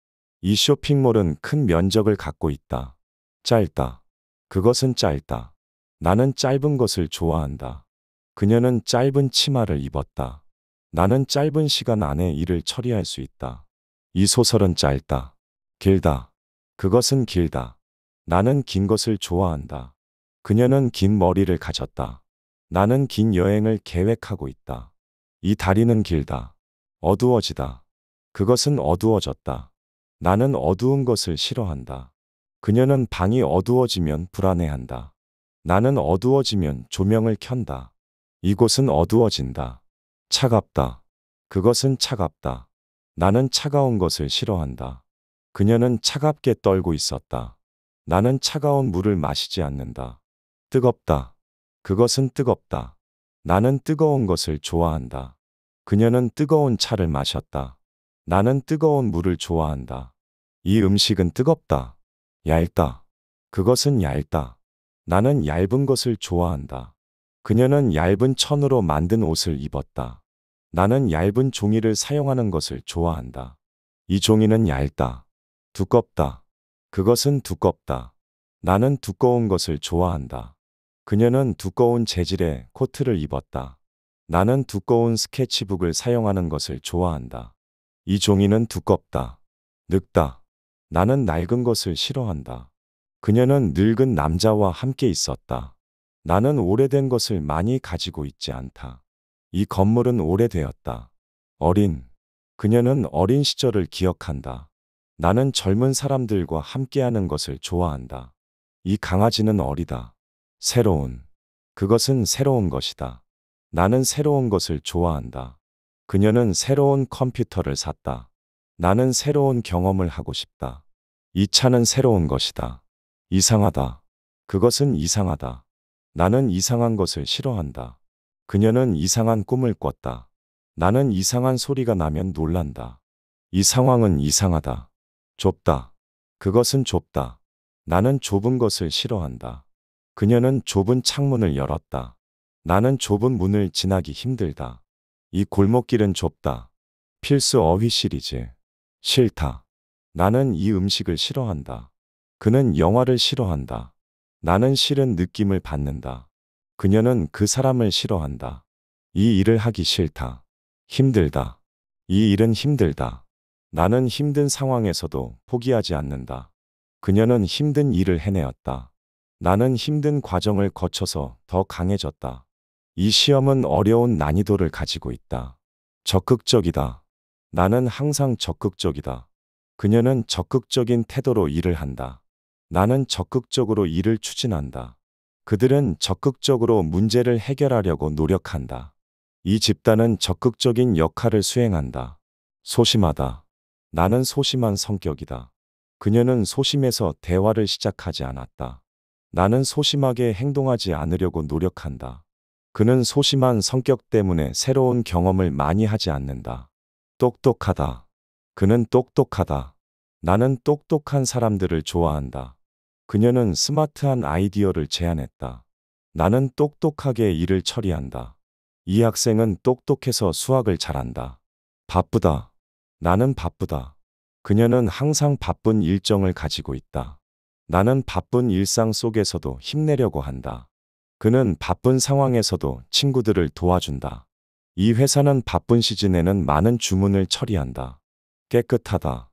이 쇼핑몰은 큰 면적을 갖고 있다. 짧다. 그것은 짧다. 나는 짧은 것을 좋아한다. 그녀는 짧은 치마를 입었다. 나는 짧은 시간 안에 일을 처리할 수 있다. 이 소설은 짧다. 길다. 그것은 길다. 나는 긴 것을 좋아한다. 그녀는 긴 머리를 가졌다. 나는 긴 여행을 계획하고 있다. 이 다리는 길다. 어두워지다. 그것은 어두워졌다. 나는 어두운 것을 싫어한다. 그녀는 방이 어두워지면 불안해한다. 나는 어두워지면 조명을 켠다. 이곳은 어두워진다. 차갑다. 그것은 차갑다. 나는 차가운 것을 싫어한다. 그녀는 차갑게 떨고 있었다. 나는 차가운 물을 마시지 않는다. 뜨겁다. 그것은 뜨겁다. 나는 뜨거운 것을 좋아한다. 그녀는 뜨거운 차를 마셨다. 나는 뜨거운 물을 좋아한다. 이 음식은 뜨겁다. 얇다. 그것은 얇다. 나는 얇은 것을 좋아한다. 그녀는 얇은 천으로 만든 옷을 입었다. 나는 얇은 종이를 사용하는 것을 좋아한다. 이 종이는 얇다. 두껍다. 그것은 두껍다. 나는 두꺼운 것을 좋아한다. 그녀는 두꺼운 재질의 코트를 입었다. 나는 두꺼운 스케치북을 사용하는 것을 좋아한다. 이 종이는 두껍다. 늙다. 나는 낡은 것을 싫어한다. 그녀는 늙은 남자와 함께 있었다. 나는 오래된 것을 많이 가지고 있지 않다. 이 건물은 오래되었다. 어린. 그녀는 어린 시절을 기억한다. 나는 젊은 사람들과 함께하는 것을 좋아한다. 이 강아지는 어리다. 새로운. 그것은 새로운 것이다. 나는 새로운 것을 좋아한다. 그녀는 새로운 컴퓨터를 샀다. 나는 새로운 경험을 하고 싶다. 이 차는 새로운 것이다. 이상하다. 그것은 이상하다. 나는 이상한 것을 싫어한다. 그녀는 이상한 꿈을 꿨다. 나는 이상한 소리가 나면 놀란다. 이 상황은 이상하다. 좁다. 그것은 좁다. 나는 좁은 것을 싫어한다. 그녀는 좁은 창문을 열었다. 나는 좁은 문을 지나기 힘들다. 이 골목길은 좁다. 필수 어휘 시리즈 싫다. 나는 이 음식을 싫어한다. 그는 영화를 싫어한다. 나는 싫은 느낌을 받는다. 그녀는 그 사람을 싫어한다. 이 일을 하기 싫다. 힘들다. 이 일은 힘들다. 나는 힘든 상황에서도 포기하지 않는다. 그녀는 힘든 일을 해내었다. 나는 힘든 과정을 거쳐서 더 강해졌다. 이 시험은 어려운 난이도를 가지고 있다. 적극적이다. 나는 항상 적극적이다. 그녀는 적극적인 태도로 일을 한다. 나는 적극적으로 일을 추진한다. 그들은 적극적으로 문제를 해결하려고 노력한다. 이 집단은 적극적인 역할을 수행한다. 소심하다. 나는 소심한 성격이다. 그녀는 소심해서 대화를 시작하지 않았다. 나는 소심하게 행동하지 않으려고 노력한다. 그는 소심한 성격 때문에 새로운 경험을 많이 하지 않는다. 똑똑하다. 그는 똑똑하다. 나는 똑똑한 사람들을 좋아한다. 그녀는 스마트한 아이디어를 제안했다. 나는 똑똑하게 일을 처리한다. 이 학생은 똑똑해서 수학을 잘한다. 바쁘다. 나는 바쁘다. 그녀는 항상 바쁜 일정을 가지고 있다. 나는 바쁜 일상 속에서도 힘내려고 한다. 그는 바쁜 상황에서도 친구들을 도와준다. 이 회사는 바쁜 시즌에는 많은 주문을 처리한다. 깨끗하다.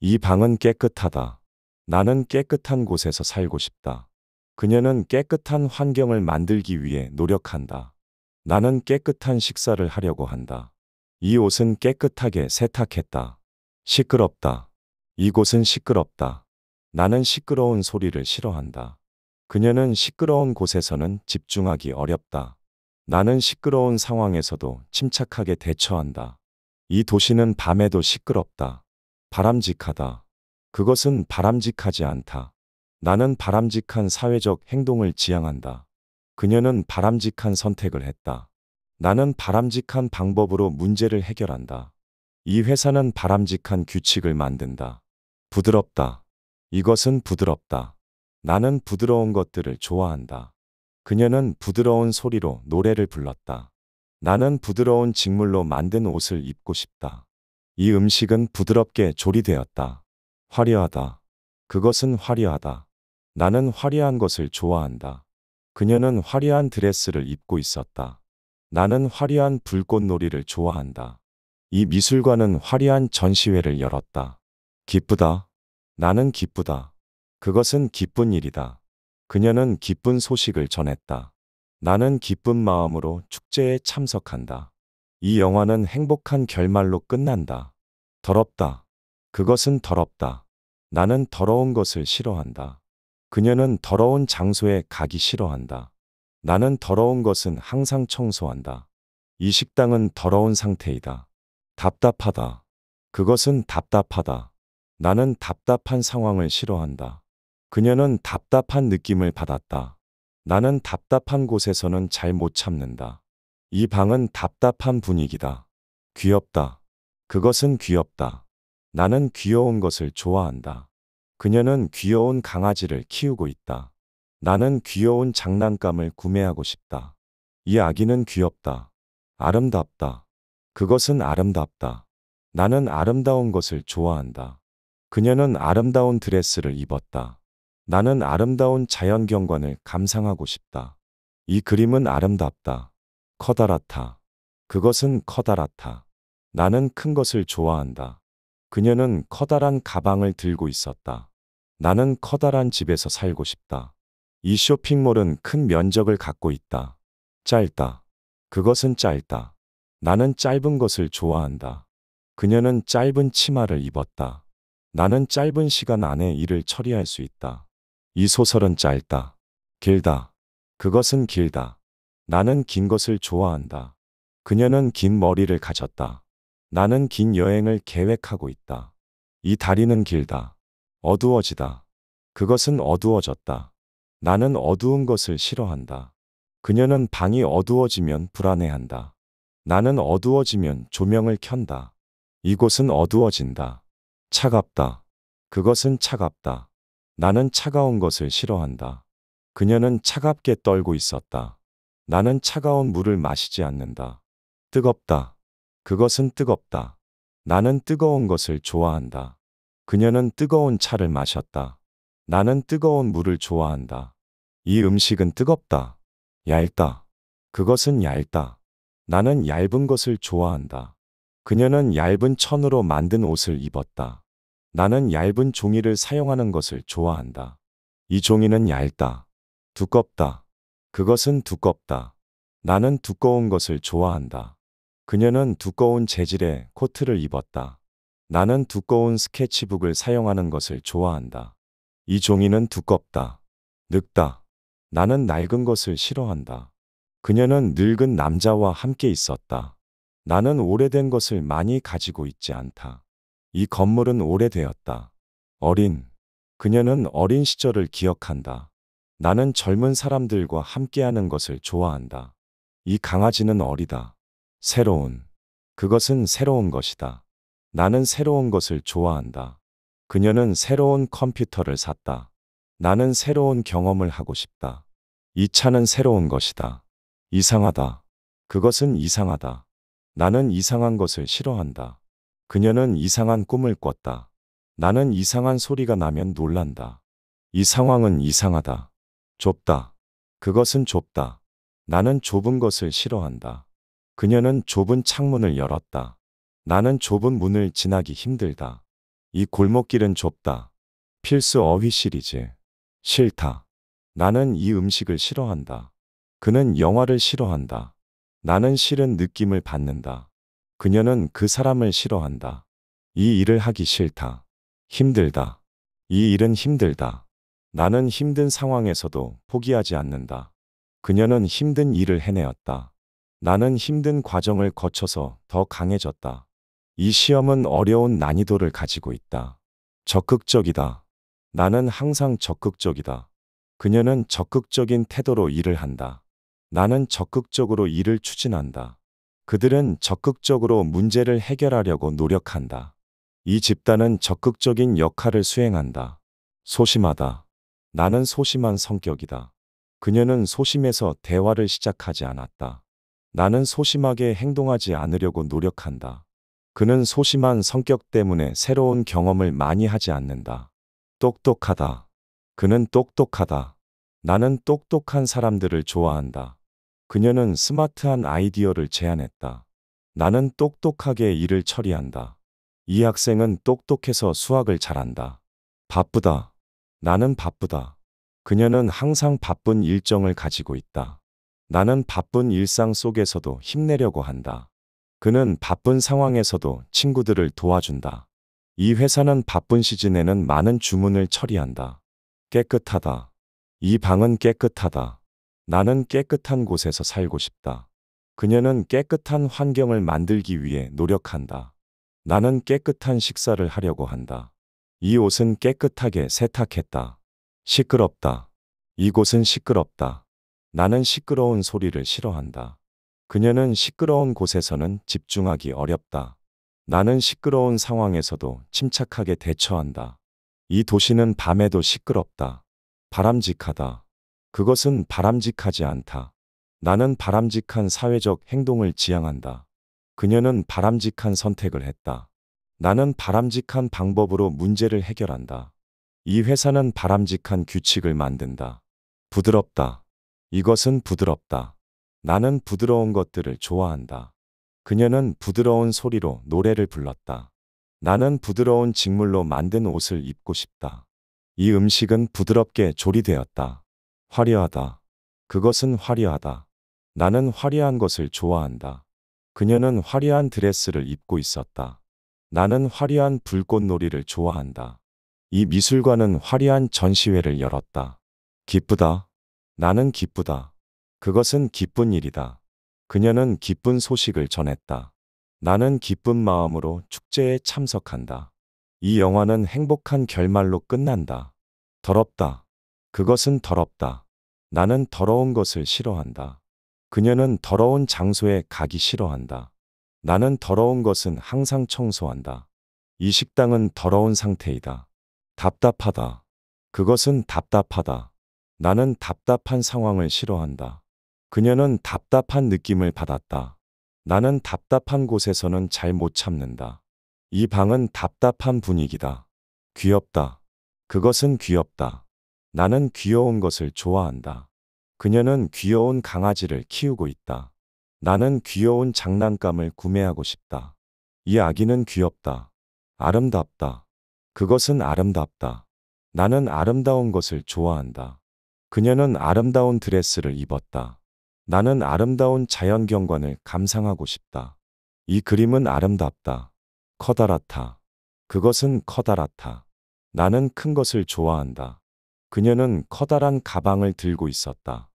이 방은 깨끗하다. 나는 깨끗한 곳에서 살고 싶다. 그녀는 깨끗한 환경을 만들기 위해 노력한다. 나는 깨끗한 식사를 하려고 한다. 이 옷은 깨끗하게 세탁했다. 시끄럽다. 이곳은 시끄럽다. 나는 시끄러운 소리를 싫어한다. 그녀는 시끄러운 곳에서는 집중하기 어렵다. 나는 시끄러운 상황에서도 침착하게 대처한다. 이 도시는 밤에도 시끄럽다. 바람직하다. 그것은 바람직하지 않다. 나는 바람직한 사회적 행동을 지향한다. 그녀는 바람직한 선택을 했다. 나는 바람직한 방법으로 문제를 해결한다. 이 회사는 바람직한 규칙을 만든다. 부드럽다. 이것은 부드럽다. 나는 부드러운 것들을 좋아한다. 그녀는 부드러운 소리로 노래를 불렀다. 나는 부드러운 직물로 만든 옷을 입고 싶다. 이 음식은 부드럽게 조리되었다. 화려하다. 그것은 화려하다. 나는 화려한 것을 좋아한다. 그녀는 화려한 드레스를 입고 있었다. 나는 화려한 불꽃놀이를 좋아한다. 이 미술관은 화려한 전시회를 열었다. 기쁘다. 나는 기쁘다. 그것은 기쁜 일이다. 그녀는 기쁜 소식을 전했다. 나는 기쁜 마음으로 축제에 참석한다. 이 영화는 행복한 결말로 끝난다. 더럽다. 그것은 더럽다. 나는 더러운 것을 싫어한다. 그녀는 더러운 장소에 가기 싫어한다. 나는 더러운 것은 항상 청소한다. 이 식당은 더러운 상태이다. 답답하다. 그것은 답답하다. 나는 답답한 상황을 싫어한다. 그녀는 답답한 느낌을 받았다. 나는 답답한 곳에서는 잘 못 참는다. 이 방은 답답한 분위기다. 귀엽다. 그것은 귀엽다. 나는 귀여운 것을 좋아한다. 그녀는 귀여운 강아지를 키우고 있다. 나는 귀여운 장난감을 구매하고 싶다. 이 아기는 귀엽다. 아름답다. 그것은 아름답다. 나는 아름다운 것을 좋아한다. 그녀는 아름다운 드레스를 입었다. 나는 아름다운 자연 경관을 감상하고 싶다. 이 그림은 아름답다. 커다랗다. 그것은 커다랗다. 나는 큰 것을 좋아한다. 그녀는 커다란 가방을 들고 있었다. 나는 커다란 집에서 살고 싶다. 이 쇼핑몰은 큰 면적을 갖고 있다. 짧다. 그것은 짧다. 나는 짧은 것을 좋아한다. 그녀는 짧은 치마를 입었다. 나는 짧은 시간 안에 일을 처리할 수 있다. 이 소설은 짧다. 길다. 그것은 길다. 나는 긴 것을 좋아한다. 그녀는 긴 머리를 가졌다. 나는 긴 여행을 계획하고 있다. 이 다리는 길다. 어두워지다. 그것은 어두워졌다. 나는 어두운 것을 싫어한다. 그녀는 방이 어두워지면 불안해한다. 나는 어두워지면 조명을 켠다. 이곳은 어두워진다. 차갑다. 그것은 차갑다. 나는 차가운 것을 싫어한다. 그녀는 차갑게 떨고 있었다. 나는 차가운 물을 마시지 않는다. 뜨겁다. 그것은 뜨겁다. 나는 뜨거운 것을 좋아한다. 그녀는 뜨거운 차를 마셨다. 나는 뜨거운 물을 좋아한다. 이 음식은 뜨겁다. 얇다. 그것은 얇다. 나는 얇은 것을 좋아한다. 그녀는 얇은 천으로 만든 옷을 입었다. 나는 얇은 종이를 사용하는 것을 좋아한다. 이 종이는 얇다. 두껍다. 그것은 두껍다. 나는 두꺼운 것을 좋아한다. 그녀는 두꺼운 재질의 코트를 입었다. 나는 두꺼운 스케치북을 사용하는 것을 좋아한다. 이 종이는 두껍다. 늙다. 나는 낡은 것을 싫어한다. 그녀는 늙은 남자와 함께 있었다. 나는 오래된 것을 많이 가지고 있지 않다. 이 건물은 오래되었다. 어린. 그녀는 어린 시절을 기억한다. 나는 젊은 사람들과 함께하는 것을 좋아한다. 이 강아지는 어리다. 새로운. 그것은 새로운 것이다. 나는 새로운 것을 좋아한다. 그녀는 새로운 컴퓨터를 샀다. 나는 새로운 경험을 하고 싶다. 이 차는 새로운 것이다. 이상하다. 그것은 이상하다. 나는 이상한 것을 싫어한다. 그녀는 이상한 꿈을 꿨다. 나는 이상한 소리가 나면 놀란다. 이 상황은 이상하다. 좁다. 그것은 좁다. 나는 좁은 것을 싫어한다. 그녀는 좁은 창문을 열었다. 나는 좁은 문을 지나기 힘들다. 이 골목길은 좁다. 필수 어휘 시리즈. 싫다. 나는 이 음식을 싫어한다. 그는 영화를 싫어한다. 나는 싫은 느낌을 받는다. 그녀는 그 사람을 싫어한다. 이 일을 하기 싫다. 힘들다. 이 일은 힘들다. 나는 힘든 상황에서도 포기하지 않는다. 그녀는 힘든 일을 해내었다. 나는 힘든 과정을 거쳐서 더 강해졌다. 이 시험은 어려운 난이도를 가지고 있다. 적극적이다. 나는 항상 적극적이다. 그녀는 적극적인 태도로 일을 한다. 나는 적극적으로 일을 추진한다. 그들은 적극적으로 문제를 해결하려고 노력한다. 이 집단은 적극적인 역할을 수행한다. 소심하다. 나는 소심한 성격이다. 그녀는 소심해서 대화를 시작하지 않았다. 나는 소심하게 행동하지 않으려고 노력한다. 그는 소심한 성격 때문에 새로운 경험을 많이 하지 않는다. 똑똑하다. 그는 똑똑하다. 나는 똑똑한 사람들을 좋아한다. 그녀는 스마트한 아이디어를 제안했다. 나는 똑똑하게 일을 처리한다. 이 학생은 똑똑해서 수학을 잘한다. 바쁘다. 나는 바쁘다. 그녀는 항상 바쁜 일정을 가지고 있다. 나는 바쁜 일상 속에서도 힘내려고 한다. 그는 바쁜 상황에서도 친구들을 도와준다. 이 회사는 바쁜 시즌에는 많은 주문을 처리한다. 깨끗하다. 이 방은 깨끗하다. 나는 깨끗한 곳에서 살고 싶다. 그녀는 깨끗한 환경을 만들기 위해 노력한다. 나는 깨끗한 식사를 하려고 한다. 이 옷은 깨끗하게 세탁했다. 시끄럽다. 이곳은 시끄럽다. 나는 시끄러운 소리를 싫어한다. 그녀는 시끄러운 곳에서는 집중하기 어렵다. 나는 시끄러운 상황에서도 침착하게 대처한다. 이 도시는 밤에도 시끄럽다. 바람직하다. 그것은 바람직하지 않다. 나는 바람직한 사회적 행동을 지향한다. 그녀는 바람직한 선택을 했다. 나는 바람직한 방법으로 문제를 해결한다. 이 회사는 바람직한 규칙을 만든다. 부드럽다. 이것은 부드럽다. 나는 부드러운 것들을 좋아한다. 그녀는 부드러운 소리로 노래를 불렀다. 나는 부드러운 직물로 만든 옷을 입고 싶다. 이 음식은 부드럽게 조리되었다. 화려하다. 그것은 화려하다. 나는 화려한 것을 좋아한다. 그녀는 화려한 드레스를 입고 있었다. 나는 화려한 불꽃놀이를 좋아한다. 이 미술관은 화려한 전시회를 열었다. 기쁘다. 나는 기쁘다. 그것은 기쁜 일이다. 그녀는 기쁜 소식을 전했다. 나는 기쁜 마음으로 축제에 참석한다. 이 영화는 행복한 결말로 끝난다. 더럽다. 그것은 더럽다. 나는 더러운 것을 싫어한다. 그녀는 더러운 장소에 가기 싫어한다. 나는 더러운 것은 항상 청소한다. 이 식당은 더러운 상태이다. 답답하다. 그것은 답답하다. 나는 답답한 상황을 싫어한다. 그녀는 답답한 느낌을 받았다. 나는 답답한 곳에서는 잘 못 참는다. 이 방은 답답한 분위기다. 귀엽다. 그것은 귀엽다. 나는 귀여운 것을 좋아한다. 그녀는 귀여운 강아지를 키우고 있다. 나는 귀여운 장난감을 구매하고 싶다. 이 아기는 귀엽다. 아름답다. 그것은 아름답다. 나는 아름다운 것을 좋아한다. 그녀는 아름다운 드레스를 입었다. 나는 아름다운 자연 경관을 감상하고 싶다. 이 그림은 아름답다. 커다랗다. 그것은 커다랗다. 나는 큰 것을 좋아한다. 그녀는 커다란 가방을 들고 있었다.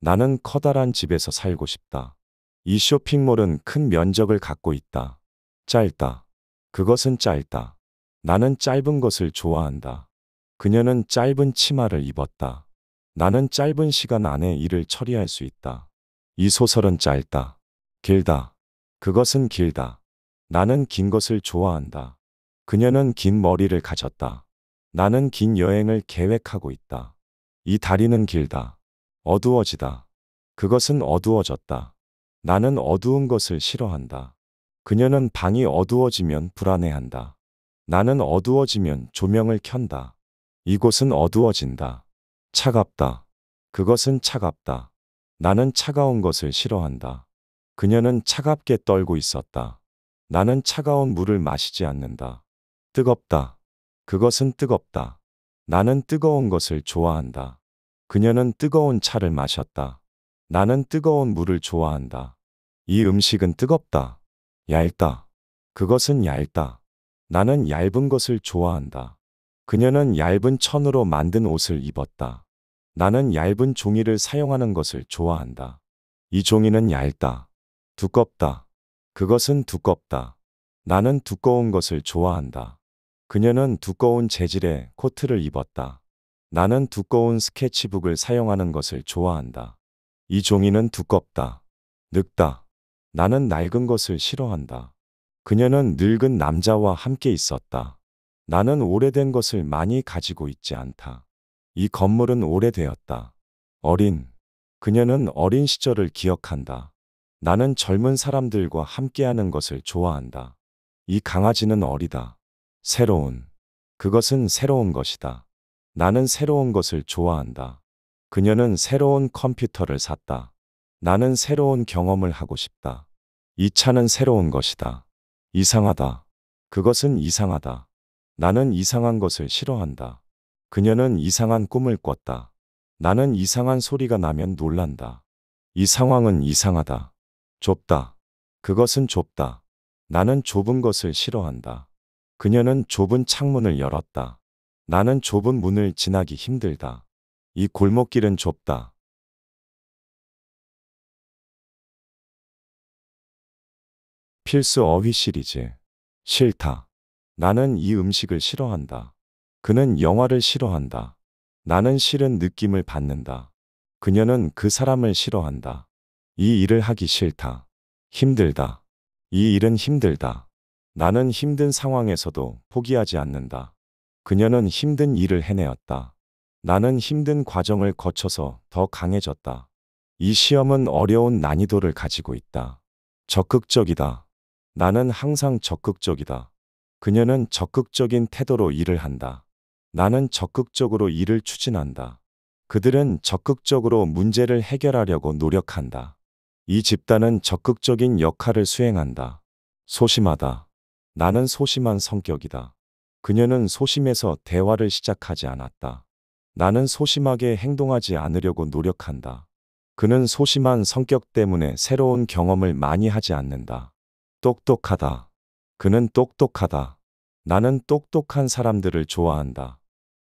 나는 커다란 집에서 살고 싶다. 이 쇼핑몰은 큰 면적을 갖고 있다. 짧다. 그것은 짧다. 나는 짧은 것을 좋아한다. 그녀는 짧은 치마를 입었다. 나는 짧은 시간 안에 일을 처리할 수 있다. 이 소설은 짧다. 길다. 그것은 길다. 나는 긴 것을 좋아한다. 그녀는 긴 머리를 가졌다. 나는 긴 여행을 계획하고 있다. 이 다리는 길다. 어두워지다. 그것은 어두워졌다. 나는 어두운 것을 싫어한다. 그녀는 방이 어두워지면 불안해한다. 나는 어두워지면 조명을 켠다. 이곳은 어두워진다. 차갑다. 그것은 차갑다. 나는 차가운 것을 싫어한다. 그녀는 차갑게 떨고 있었다. 나는 차가운 물을 마시지 않는다. 뜨겁다. 그것은 뜨겁다. 나는 뜨거운 것을 좋아한다. 그녀는 뜨거운 차를 마셨다. 나는 뜨거운 물을 좋아한다. 이 음식은 뜨겁다. 얇다. 그것은 얇다. 나는 얇은 것을 좋아한다. 그녀는 얇은 천으로 만든 옷을 입었다. 나는 얇은 종이를 사용하는 것을 좋아한다. 이 종이는 얇다. 두껍다. 그것은 두껍다. 나는 두꺼운 것을 좋아한다. 그녀는 두꺼운 재질의 코트를 입었다. 나는 두꺼운 스케치북을 사용하는 것을 좋아한다. 이 종이는 두껍다. 늙다. 나는 낡은 것을 싫어한다. 그녀는 늙은 남자와 함께 있었다. 나는 오래된 것을 많이 가지고 있지 않다. 이 건물은 오래되었다. 어린. 그녀는 어린 시절을 기억한다. 나는 젊은 사람들과 함께하는 것을 좋아한다. 이 강아지는 어리다. 새로운. 그것은 새로운 것이다. 나는 새로운 것을 좋아한다. 그녀는 새로운 컴퓨터를 샀다. 나는 새로운 경험을 하고 싶다. 이 차는 새로운 것이다. 이상하다. 그것은 이상하다. 나는 이상한 것을 싫어한다. 그녀는 이상한 꿈을 꿨다. 나는 이상한 소리가 나면 놀란다. 이 상황은 이상하다. 좁다. 그것은 좁다. 나는 좁은 것을 싫어한다. 그녀는 좁은 창문을 열었다. 나는 좁은 문을 지나기 힘들다. 이 골목길은 좁다. 필수 어휘 시리즈. 싫다. 나는 이 음식을 싫어한다. 그는 영화를 싫어한다. 나는 싫은 느낌을 받는다. 그녀는 그 사람을 싫어한다. 이 일을 하기 싫다. 힘들다. 이 일은 힘들다. 나는 힘든 상황에서도 포기하지 않는다. 그녀는 힘든 일을 해내었다. 나는 힘든 과정을 거쳐서 더 강해졌다. 이 시험은 어려운 난이도를 가지고 있다. 적극적이다. 나는 항상 적극적이다. 그녀는 적극적인 태도로 일을 한다. 나는 적극적으로 일을 추진한다. 그들은 적극적으로 문제를 해결하려고 노력한다. 이 집단은 적극적인 역할을 수행한다. 소심하다. 나는 소심한 성격이다. 그녀는 소심해서 대화를 시작하지 않았다. 나는 소심하게 행동하지 않으려고 노력한다. 그는 소심한 성격 때문에 새로운 경험을 많이 하지 않는다. 똑똑하다. 그는 똑똑하다. 나는 똑똑한 사람들을 좋아한다.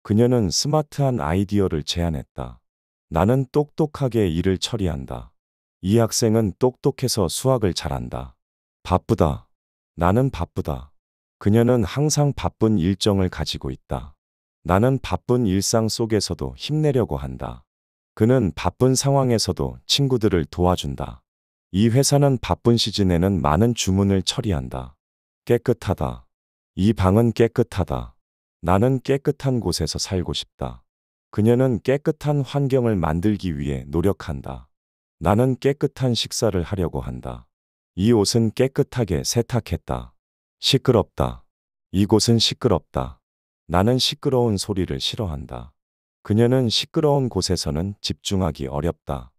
그녀는 스마트한 아이디어를 제안했다. 나는 똑똑하게 일을 처리한다. 이 학생은 똑똑해서 수학을 잘한다. 바쁘다. 나는 바쁘다. 그녀는 항상 바쁜 일정을 가지고 있다. 나는 바쁜 일상 속에서도 힘내려고 한다. 그는 바쁜 상황에서도 친구들을 도와준다. 이 회사는 바쁜 시즌에는 많은 주문을 처리한다. 깨끗하다. 이 방은 깨끗하다. 나는 깨끗한 곳에서 살고 싶다. 그녀는 깨끗한 환경을 만들기 위해 노력한다. 나는 깨끗한 식사를 하려고 한다. 이 옷은 깨끗하게 세탁했다. 시끄럽다. 이곳은 시끄럽다. 나는 시끄러운 소리를 싫어한다. 그녀는 시끄러운 곳에서는 집중하기 어렵다.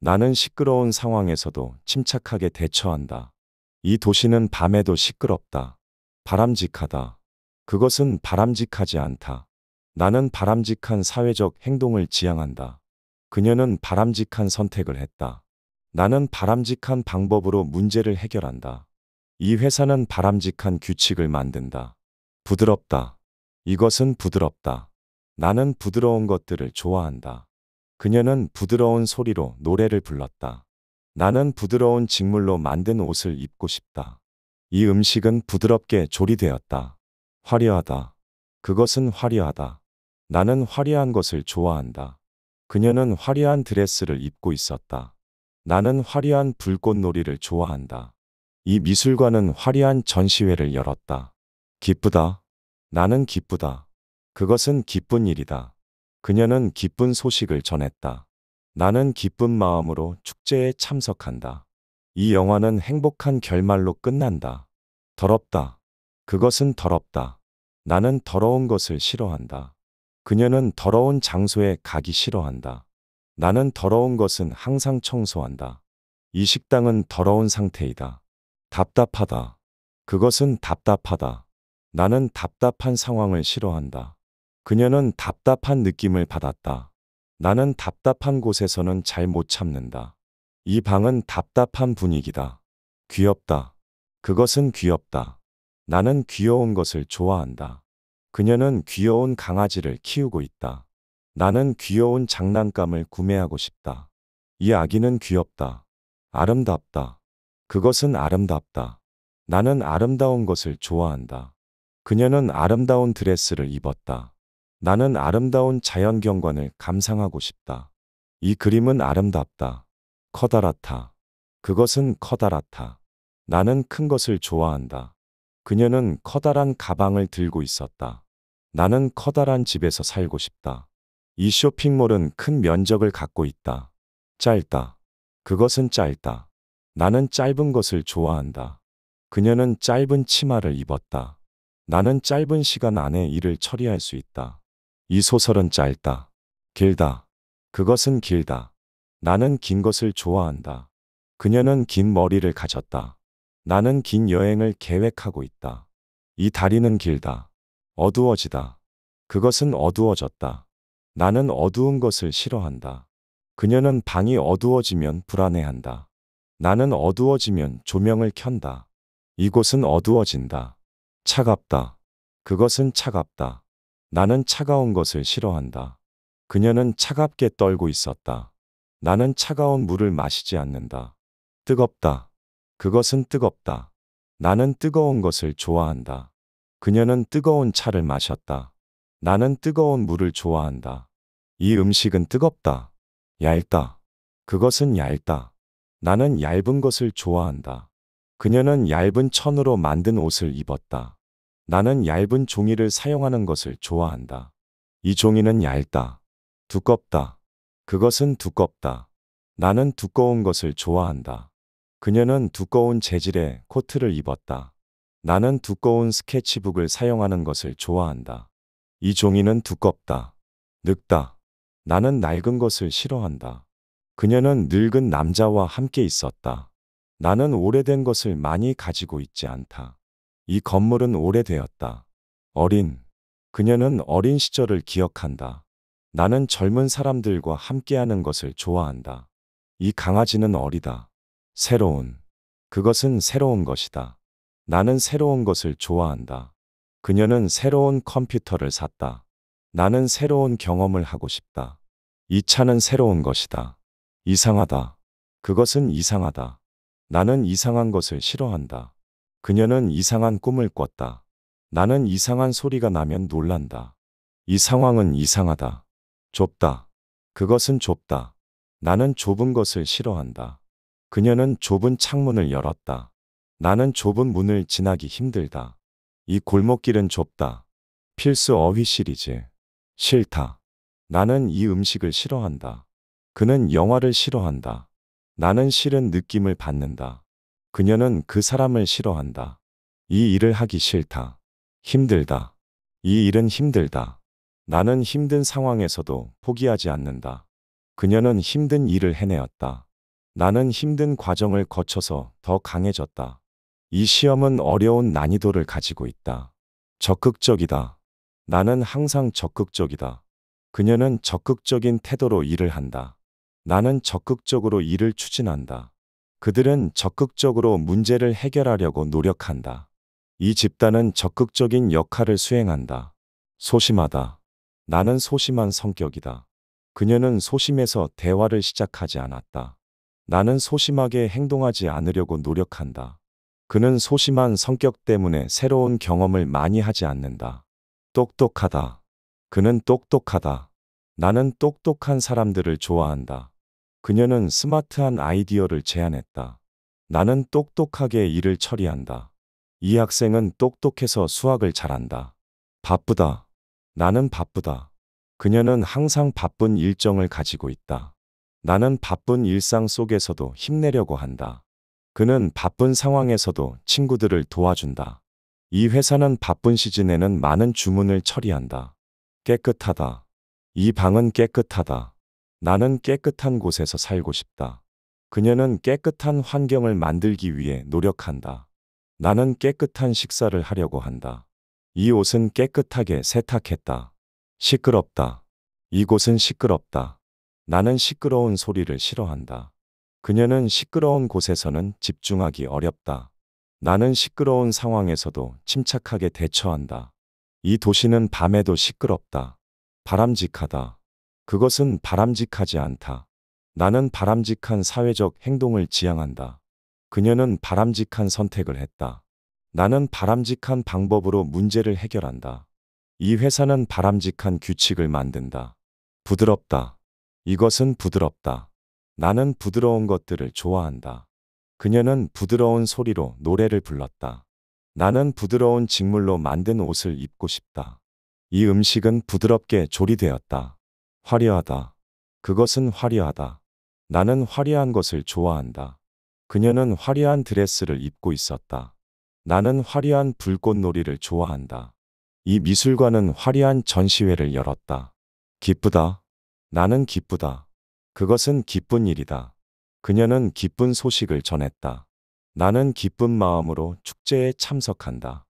나는 시끄러운 상황에서도 침착하게 대처한다. 이 도시는 밤에도 시끄럽다. 바람직하다. 그것은 바람직하지 않다. 나는 바람직한 사회적 행동을 지향한다. 그녀는 바람직한 선택을 했다. 나는 바람직한 방법으로 문제를 해결한다. 이 회사는 바람직한 규칙을 만든다. 부드럽다. 이것은 부드럽다. 나는 부드러운 것들을 좋아한다. 그녀는 부드러운 소리로 노래를 불렀다. 나는 부드러운 직물로 만든 옷을 입고 싶다. 이 음식은 부드럽게 조리되었다. 화려하다. 그것은 화려하다. 나는 화려한 것을 좋아한다. 그녀는 화려한 드레스를 입고 있었다. 나는 화려한 불꽃놀이를 좋아한다. 이 미술관은 화려한 전시회를 열었다. 기쁘다. 나는 기쁘다. 그것은 기쁜 일이다. 그녀는 기쁜 소식을 전했다. 나는 기쁜 마음으로 축제에 참석한다. 이 영화는 행복한 결말로 끝난다. 더럽다. 그것은 더럽다. 나는 더러운 것을 싫어한다. 그녀는 더러운 장소에 가기 싫어한다. 나는 더러운 것은 항상 청소한다. 이 식당은 더러운 상태이다. 답답하다. 그것은 답답하다. 나는 답답한 상황을 싫어한다. 그녀는 답답한 느낌을 받았다. 나는 답답한 곳에서는 잘 못 참는다. 이 방은 답답한 분위기다. 귀엽다. 그것은 귀엽다. 나는 귀여운 것을 좋아한다. 그녀는 귀여운 강아지를 키우고 있다. 나는 귀여운 장난감을 구매하고 싶다. 이 아기는 귀엽다. 아름답다. 그것은 아름답다. 나는 아름다운 것을 좋아한다. 그녀는 아름다운 드레스를 입었다. 나는 아름다운 자연 경관을 감상하고 싶다. 이 그림은 아름답다. 커다랗다. 그것은 커다랗다. 나는 큰 것을 좋아한다. 그녀는 커다란 가방을 들고 있었다. 나는 커다란 집에서 살고 싶다. 이 쇼핑몰은 큰 면적을 갖고 있다. 짧다. 그것은 짧다. 나는 짧은 것을 좋아한다. 그녀는 짧은 치마를 입었다. 나는 짧은 시간 안에 일을 처리할 수 있다. 이 소설은 짧다. 길다. 그것은 길다. 나는 긴 것을 좋아한다. 그녀는 긴 머리를 가졌다. 나는 긴 여행을 계획하고 있다. 이 다리는 길다. 어두워지다. 그것은 어두워졌다. 나는 어두운 것을 싫어한다. 그녀는 방이 어두워지면 불안해한다. 나는 어두워지면 조명을 켠다. 이곳은 어두워진다. 차갑다. 그것은 차갑다. 나는 차가운 것을 싫어한다. 그녀는 차갑게 떨고 있었다. 나는 차가운 물을 마시지 않는다. 뜨겁다. 그것은 뜨겁다. 나는 뜨거운 것을 좋아한다. 그녀는 뜨거운 차를 마셨다. 나는 뜨거운 물을 좋아한다. 이 음식은 뜨겁다. 얇다. 그것은 얇다. 나는 얇은 것을 좋아한다. 그녀는 얇은 천으로 만든 옷을 입었다. 나는 얇은 종이를 사용하는 것을 좋아한다. 이 종이는 얇다. 두껍다. 그것은 두껍다. 나는 두꺼운 것을 좋아한다. 그녀는 두꺼운 재질의 코트를 입었다. 나는 두꺼운 스케치북을 사용하는 것을 좋아한다. 이 종이는 두껍다. 늙다. 나는 낡은 것을 싫어한다. 그녀는 늙은 남자와 함께 있었다. 나는 오래된 것을 많이 가지고 있지 않다. 이 건물은 오래되었다. 어린. 그녀는 어린 시절을 기억한다. 나는 젊은 사람들과 함께하는 것을 좋아한다. 이 강아지는 어리다. 새로운. 그것은 새로운 것이다. 나는 새로운 것을 좋아한다. 그녀는 새로운 컴퓨터를 샀다. 나는 새로운 경험을 하고 싶다. 이 차는 새로운 것이다. 이상하다. 그것은 이상하다. 나는 이상한 것을 싫어한다. 그녀는 이상한 꿈을 꿨다. 나는 이상한 소리가 나면 놀란다. 이 상황은 이상하다. 좁다. 그것은 좁다. 나는 좁은 것을 싫어한다. 그녀는 좁은 창문을 열었다. 나는 좁은 문을 지나기 힘들다. 이 골목길은 좁다. 필수 어휘 시리즈 싫다. 나는 이 음식을 싫어한다. 그는 영화를 싫어한다. 나는 싫은 느낌을 받는다. 그녀는 그 사람을 싫어한다. 이 일을 하기 싫다. 힘들다. 이 일은 힘들다. 나는 힘든 상황에서도 포기하지 않는다. 그녀는 힘든 일을 해내었다. 나는 힘든 과정을 거쳐서 더 강해졌다. 이 시험은 어려운 난이도를 가지고 있다. 적극적이다. 나는 항상 적극적이다. 그녀는 적극적인 태도로 일을 한다. 나는 적극적으로 일을 추진한다. 그들은 적극적으로 문제를 해결하려고 노력한다. 이 집단은 적극적인 역할을 수행한다. 소심하다. 나는 소심한 성격이다. 그녀는 소심해서 대화를 시작하지 않았다. 나는 소심하게 행동하지 않으려고 노력한다. 그는 소심한 성격 때문에 새로운 경험을 많이 하지 않는다. 똑똑하다. 그는 똑똑하다. 나는 똑똑한 사람들을 좋아한다. 그녀는 스마트한 아이디어를 제안했다. 나는 똑똑하게 일을 처리한다. 이 학생은 똑똑해서 수학을 잘한다. 바쁘다. 나는 바쁘다. 그녀는 항상 바쁜 일정을 가지고 있다. 나는 바쁜 일상 속에서도 힘내려고 한다. 그는 바쁜 상황에서도 친구들을 도와준다. 이 회사는 바쁜 시즌에는 많은 주문을 처리한다. 깨끗하다. 이 방은 깨끗하다. 나는 깨끗한 곳에서 살고 싶다. 그녀는 깨끗한 환경을 만들기 위해 노력한다. 나는 깨끗한 식사를 하려고 한다. 이 옷은 깨끗하게 세탁했다. 시끄럽다. 이곳은 시끄럽다. 나는 시끄러운 소리를 싫어한다. 그녀는 시끄러운 곳에서는 집중하기 어렵다. 나는 시끄러운 상황에서도 침착하게 대처한다. 이 도시는 밤에도 시끄럽다. 바람직하다. 그것은 바람직하지 않다. 나는 바람직한 사회적 행동을 지향한다. 그녀는 바람직한 선택을 했다. 나는 바람직한 방법으로 문제를 해결한다. 이 회사는 바람직한 규칙을 만든다. 부드럽다. 이것은 부드럽다. 나는 부드러운 것들을 좋아한다. 그녀는 부드러운 소리로 노래를 불렀다. 나는 부드러운 직물로 만든 옷을 입고 싶다. 이 음식은 부드럽게 조리되었다. 화려하다. 그것은 화려하다. 나는 화려한 것을 좋아한다. 그녀는 화려한 드레스를 입고 있었다. 나는 화려한 불꽃놀이를 좋아한다. 이 미술관은 화려한 전시회를 열었다. 기쁘다. 나는 기쁘다. 그것은 기쁜 일이다. 그녀는 기쁜 소식을 전했다. 나는 기쁜 마음으로 축제에 참석한다.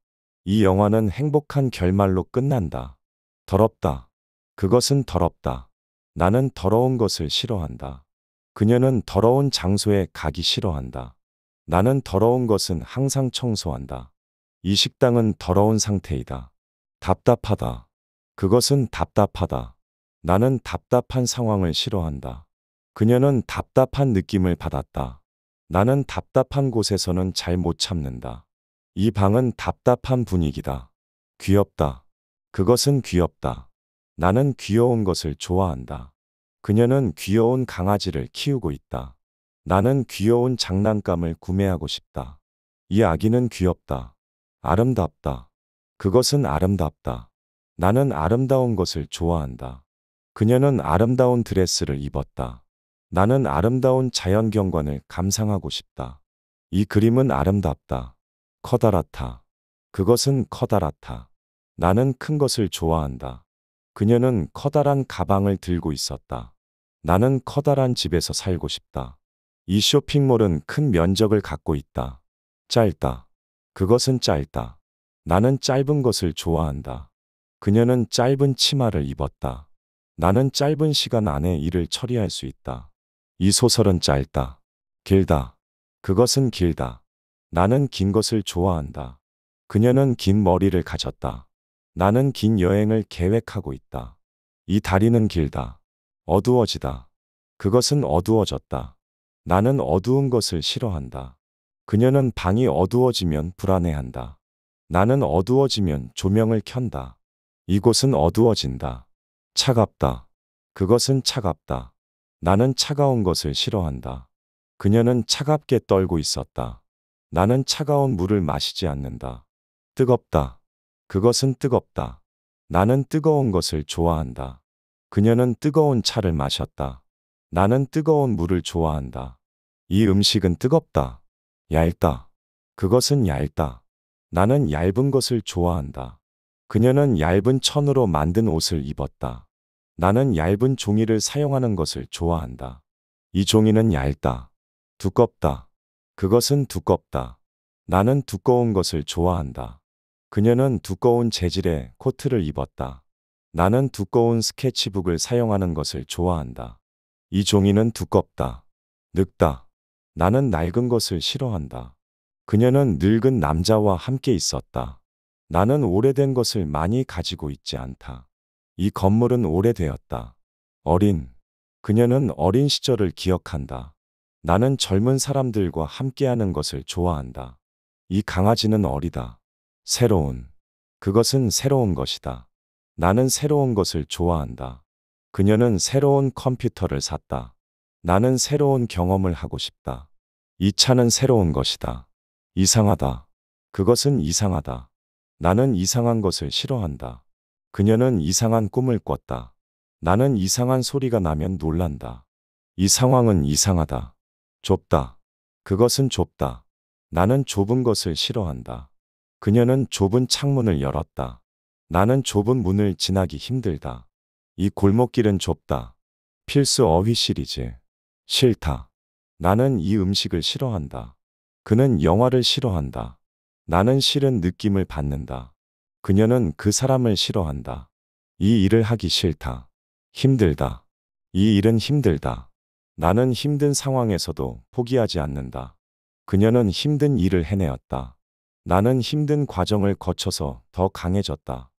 이 영화는 행복한 결말로 끝난다. 더럽다. 그것은 더럽다. 나는 더러운 것을 싫어한다. 그녀는 더러운 장소에 가기 싫어한다. 나는 더러운 것은 항상 청소한다. 이 식당은 더러운 상태이다. 답답하다. 그것은 답답하다. 나는 답답한 상황을 싫어한다. 그녀는 답답한 느낌을 받았다. 나는 답답한 곳에서는 잘 못 참는다. 이 방은 답답한 분위기다. 귀엽다. 그것은 귀엽다. 나는 귀여운 것을 좋아한다. 그녀는 귀여운 강아지를 키우고 있다. 나는 귀여운 장난감을 구매하고 싶다. 이 아기는 귀엽다. 아름답다. 그것은 아름답다. 나는 아름다운 것을 좋아한다. 그녀는 아름다운 드레스를 입었다. 나는 아름다운 자연 경관을 감상하고 싶다. 이 그림은 아름답다. 커다랗다. 그것은 커다랗다. 나는 큰 것을 좋아한다. 그녀는 커다란 가방을 들고 있었다. 나는 커다란 집에서 살고 싶다. 이 쇼핑몰은 큰 면적을 갖고 있다. 짧다. 그것은 짧다. 나는 짧은 것을 좋아한다. 그녀는 짧은 치마를 입었다. 나는 짧은 시간 안에 일을 처리할 수 있다. 이 소설은 짧다. 길다. 그것은 길다. 나는 긴 것을 좋아한다. 그녀는 긴 머리를 가졌다. 나는 긴 여행을 계획하고 있다. 이 다리는 길다. 어두워지다. 그것은 어두워졌다. 나는 어두운 것을 싫어한다. 그녀는 방이 어두워지면 불안해한다. 나는 어두워지면 조명을 켠다. 이곳은 어두워진다. 차갑다. 그것은 차갑다. 나는 차가운 것을 싫어한다. 그녀는 차갑게 떨고 있었다. 나는 차가운 물을 마시지 않는다. 뜨겁다. 그것은 뜨겁다. 나는 뜨거운 것을 좋아한다. 그녀는 뜨거운 차를 마셨다. 나는 뜨거운 물을 좋아한다. 이 음식은 뜨겁다. 얇다. 그것은 얇다. 나는 얇은 것을 좋아한다. 그녀는 얇은 천으로 만든 옷을 입었다. 나는 얇은 종이를 사용하는 것을 좋아한다. 이 종이는 얇다. 두껍다. 그것은 두껍다. 나는 두꺼운 것을 좋아한다. 그녀는 두꺼운 재질의 코트를 입었다. 나는 두꺼운 스케치북을 사용하는 것을 좋아한다. 이 종이는 두껍다. 늙다. 나는 낡은 것을 싫어한다. 그녀는 늙은 남자와 함께 있었다. 나는 오래된 것을 많이 가지고 있지 않다. 이 건물은 오래되었다. 어린. 그녀는 어린 시절을 기억한다. 나는 젊은 사람들과 함께하는 것을 좋아한다. 이 강아지는 어리다. 새로운. 그것은 새로운 것이다. 나는 새로운 것을 좋아한다. 그녀는 새로운 컴퓨터를 샀다. 나는 새로운 경험을 하고 싶다. 이 차는 새로운 것이다. 이상하다. 그것은 이상하다. 나는 이상한 것을 싫어한다. 그녀는 이상한 꿈을 꿨다. 나는 이상한 소리가 나면 놀란다. 이 상황은 이상하다. 좁다. 그것은 좁다. 나는 좁은 것을 싫어한다. 그녀는 좁은 창문을 열었다. 나는 좁은 문을 지나기 힘들다. 이 골목길은 좁다. 필수 어휘 시리즈. 싫다. 나는 이 음식을 싫어한다. 그는 영화를 싫어한다. 나는 싫은 느낌을 받는다. 그녀는 그 사람을 싫어한다. 이 일을 하기 싫다. 힘들다. 이 일은 힘들다. 나는 힘든 상황에서도 포기하지 않는다. 그녀는 힘든 일을 해내었다. 나는 힘든 과정을 거쳐서 더 강해졌다.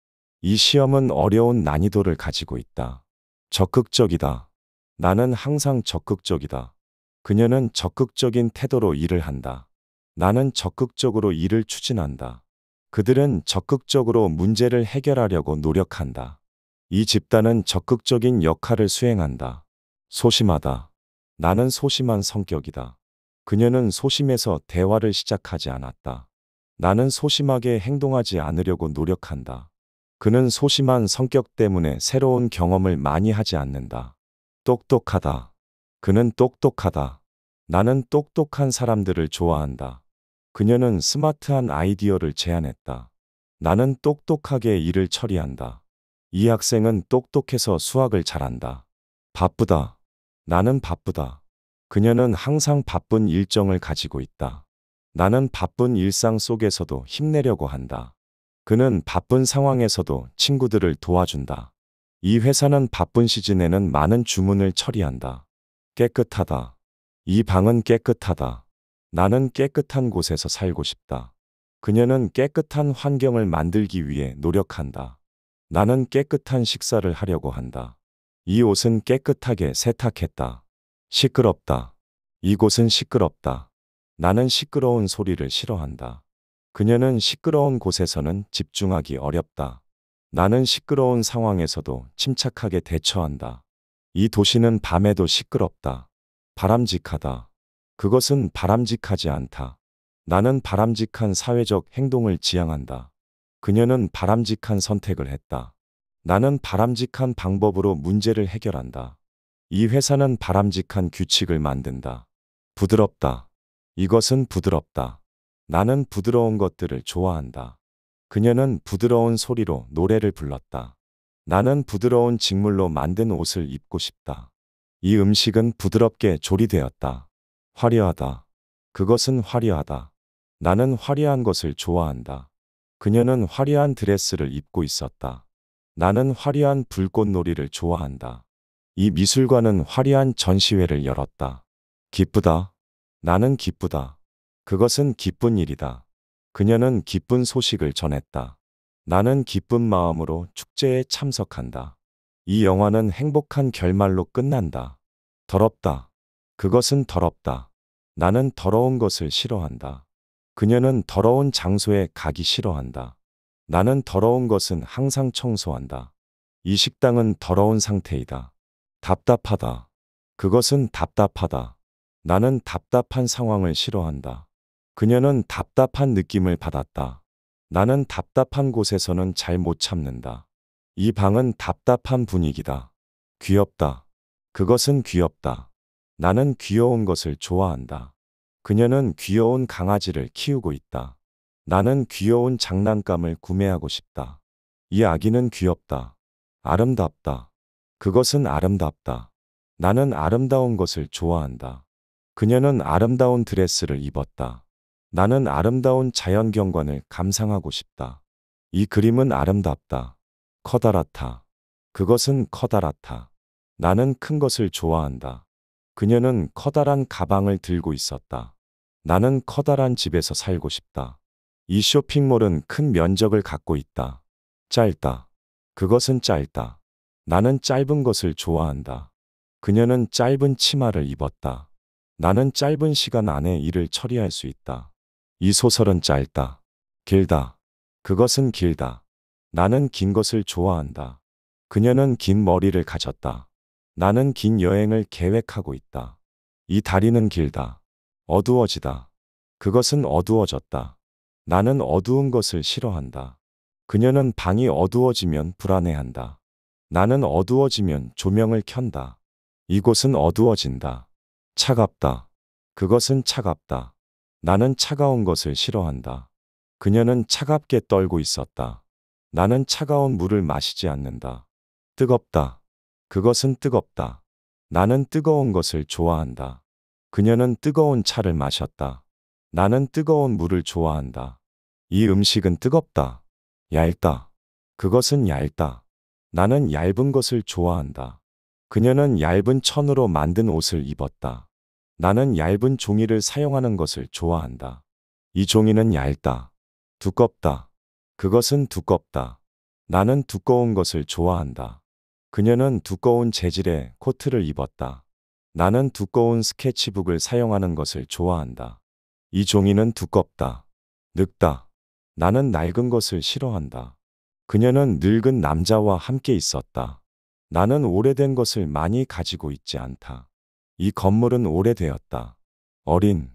이 시험은 어려운 난이도를 가지고 있다. 적극적이다. 나는 항상 적극적이다. 그녀는 적극적인 태도로 일을 한다. 나는 적극적으로 일을 추진한다. 그들은 적극적으로 문제를 해결하려고 노력한다. 이 집단은 적극적인 역할을 수행한다. 소심하다. 나는 소심한 성격이다. 그녀는 소심해서 대화를 시작하지 않았다. 나는 소심하게 행동하지 않으려고 노력한다. 그는 소심한 성격 때문에 새로운 경험을 많이 하지 않는다. 똑똑하다. 그는 똑똑하다. 나는 똑똑한 사람들을 좋아한다. 그녀는 스마트한 아이디어를 제안했다. 나는 똑똑하게 일을 처리한다. 이 학생은 똑똑해서 수학을 잘한다. 바쁘다. 나는 바쁘다. 그녀는 항상 바쁜 일정을 가지고 있다. 나는 바쁜 일상 속에서도 힘내려고 한다. 그는 바쁜 상황에서도 친구들을 도와준다. 이 회사는 바쁜 시즌에는 많은 주문을 처리한다. 깨끗하다. 이 방은 깨끗하다. 나는 깨끗한 곳에서 살고 싶다. 그녀는 깨끗한 환경을 만들기 위해 노력한다. 나는 깨끗한 식사를 하려고 한다. 이 옷은 깨끗하게 세탁했다. 시끄럽다. 이곳은 시끄럽다. 나는 시끄러운 소리를 싫어한다. 그녀는 시끄러운 곳에서는 집중하기 어렵다. 나는 시끄러운 상황에서도 침착하게 대처한다. 이 도시는 밤에도 시끄럽다. 바람직하다. 그것은 바람직하지 않다. 나는 바람직한 사회적 행동을 지향한다. 그녀는 바람직한 선택을 했다. 나는 바람직한 방법으로 문제를 해결한다. 이 회사는 바람직한 규칙을 만든다. 부드럽다. 이것은 부드럽다. 나는 부드러운 것들을 좋아한다. 그녀는 부드러운 소리로 노래를 불렀다. 나는 부드러운 직물로 만든 옷을 입고 싶다. 이 음식은 부드럽게 조리되었다. 화려하다. 그것은 화려하다. 나는 화려한 것을 좋아한다. 그녀는 화려한 드레스를 입고 있었다. 나는 화려한 불꽃놀이를 좋아한다. 이 미술관은 화려한 전시회를 열었다. 기쁘다. 나는 기쁘다. 그것은 기쁜 일이다. 그녀는 기쁜 소식을 전했다. 나는 기쁜 마음으로 축제에 참석한다. 이 영화는 행복한 결말로 끝난다. 더럽다. 그것은 더럽다. 나는 더러운 것을 싫어한다. 그녀는 더러운 장소에 가기 싫어한다. 나는 더러운 것은 항상 청소한다. 이 식당은 더러운 상태이다. 답답하다. 그것은 답답하다. 나는 답답한 상황을 싫어한다. 그녀는 답답한 느낌을 받았다. 나는 답답한 곳에서는 잘 못 참는다. 이 방은 답답한 분위기다. 귀엽다. 그것은 귀엽다. 나는 귀여운 것을 좋아한다. 그녀는 귀여운 강아지를 키우고 있다. 나는 귀여운 장난감을 구매하고 싶다. 이 아기는 귀엽다. 아름답다. 그것은 아름답다. 나는 아름다운 것을 좋아한다. 그녀는 아름다운 드레스를 입었다. 나는 아름다운 자연 경관을 감상하고 싶다. 이 그림은 아름답다. 커다랗다. 그것은 커다랗다. 나는 큰 것을 좋아한다. 그녀는 커다란 가방을 들고 있었다. 나는 커다란 집에서 살고 싶다. 이 쇼핑몰은 큰 면적을 갖고 있다. 짧다. 그것은 짧다. 나는 짧은 것을 좋아한다. 그녀는 짧은 치마를 입었다. 나는 짧은 시간 안에 일을 처리할 수 있다. 이 소설은 짧다. 길다. 그것은 길다. 나는 긴 것을 좋아한다. 그녀는 긴 머리를 가졌다. 나는 긴 여행을 계획하고 있다. 이 다리는 길다. 어두워지다. 그것은 어두워졌다. 나는 어두운 것을 싫어한다. 그녀는 방이 어두워지면 불안해한다. 나는 어두워지면 조명을 켠다. 이곳은 어두워진다. 차갑다. 그것은 차갑다. 나는 차가운 것을 싫어한다. 그녀는 차갑게 떨고 있었다. 나는 차가운 물을 마시지 않는다. 뜨겁다. 그것은 뜨겁다. 나는 뜨거운 것을 좋아한다. 그녀는 뜨거운 차를 마셨다. 나는 뜨거운 물을 좋아한다. 이 음식은 뜨겁다. 얇다. 그것은 얇다. 나는 얇은 것을 좋아한다. 그녀는 얇은 천으로 만든 옷을 입었다. 나는 얇은 종이를 사용하는 것을 좋아한다. 이 종이는 얇다. 두껍다. 그것은 두껍다. 나는 두꺼운 것을 좋아한다. 그녀는 두꺼운 재질의 코트를 입었다. 나는 두꺼운 스케치북을 사용하는 것을 좋아한다. 이 종이는 두껍다. 늙다. 나는 낡은 것을 싫어한다. 그녀는 늙은 남자와 함께 있었다. 나는 오래된 것을 많이 가지고 있지 않다. 이 건물은 오래되었다. 어린.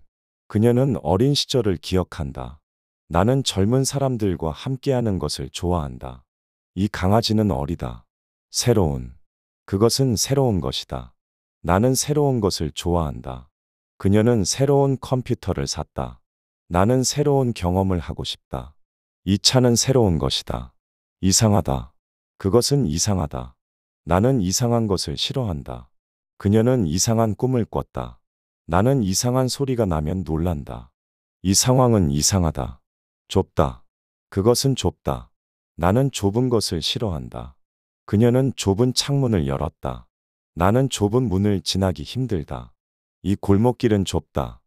그녀는 어린 시절을 기억한다. 나는 젊은 사람들과 함께하는 것을 좋아한다. 이 강아지는 어리다. 새로운. 그것은 새로운 것이다. 나는 새로운 것을 좋아한다. 그녀는 새로운 컴퓨터를 샀다. 나는 새로운 경험을 하고 싶다. 이 차는 새로운 것이다. 이상하다. 그것은 이상하다. 나는 이상한 것을 싫어한다. 그녀는 이상한 꿈을 꿨다. 나는 이상한 소리가 나면 놀란다. 이 상황은 이상하다. 좁다. 그것은 좁다. 나는 좁은 것을 싫어한다. 그녀는 좁은 창문을 열었다. 나는 좁은 문을 지나기 힘들다. 이 골목길은 좁다.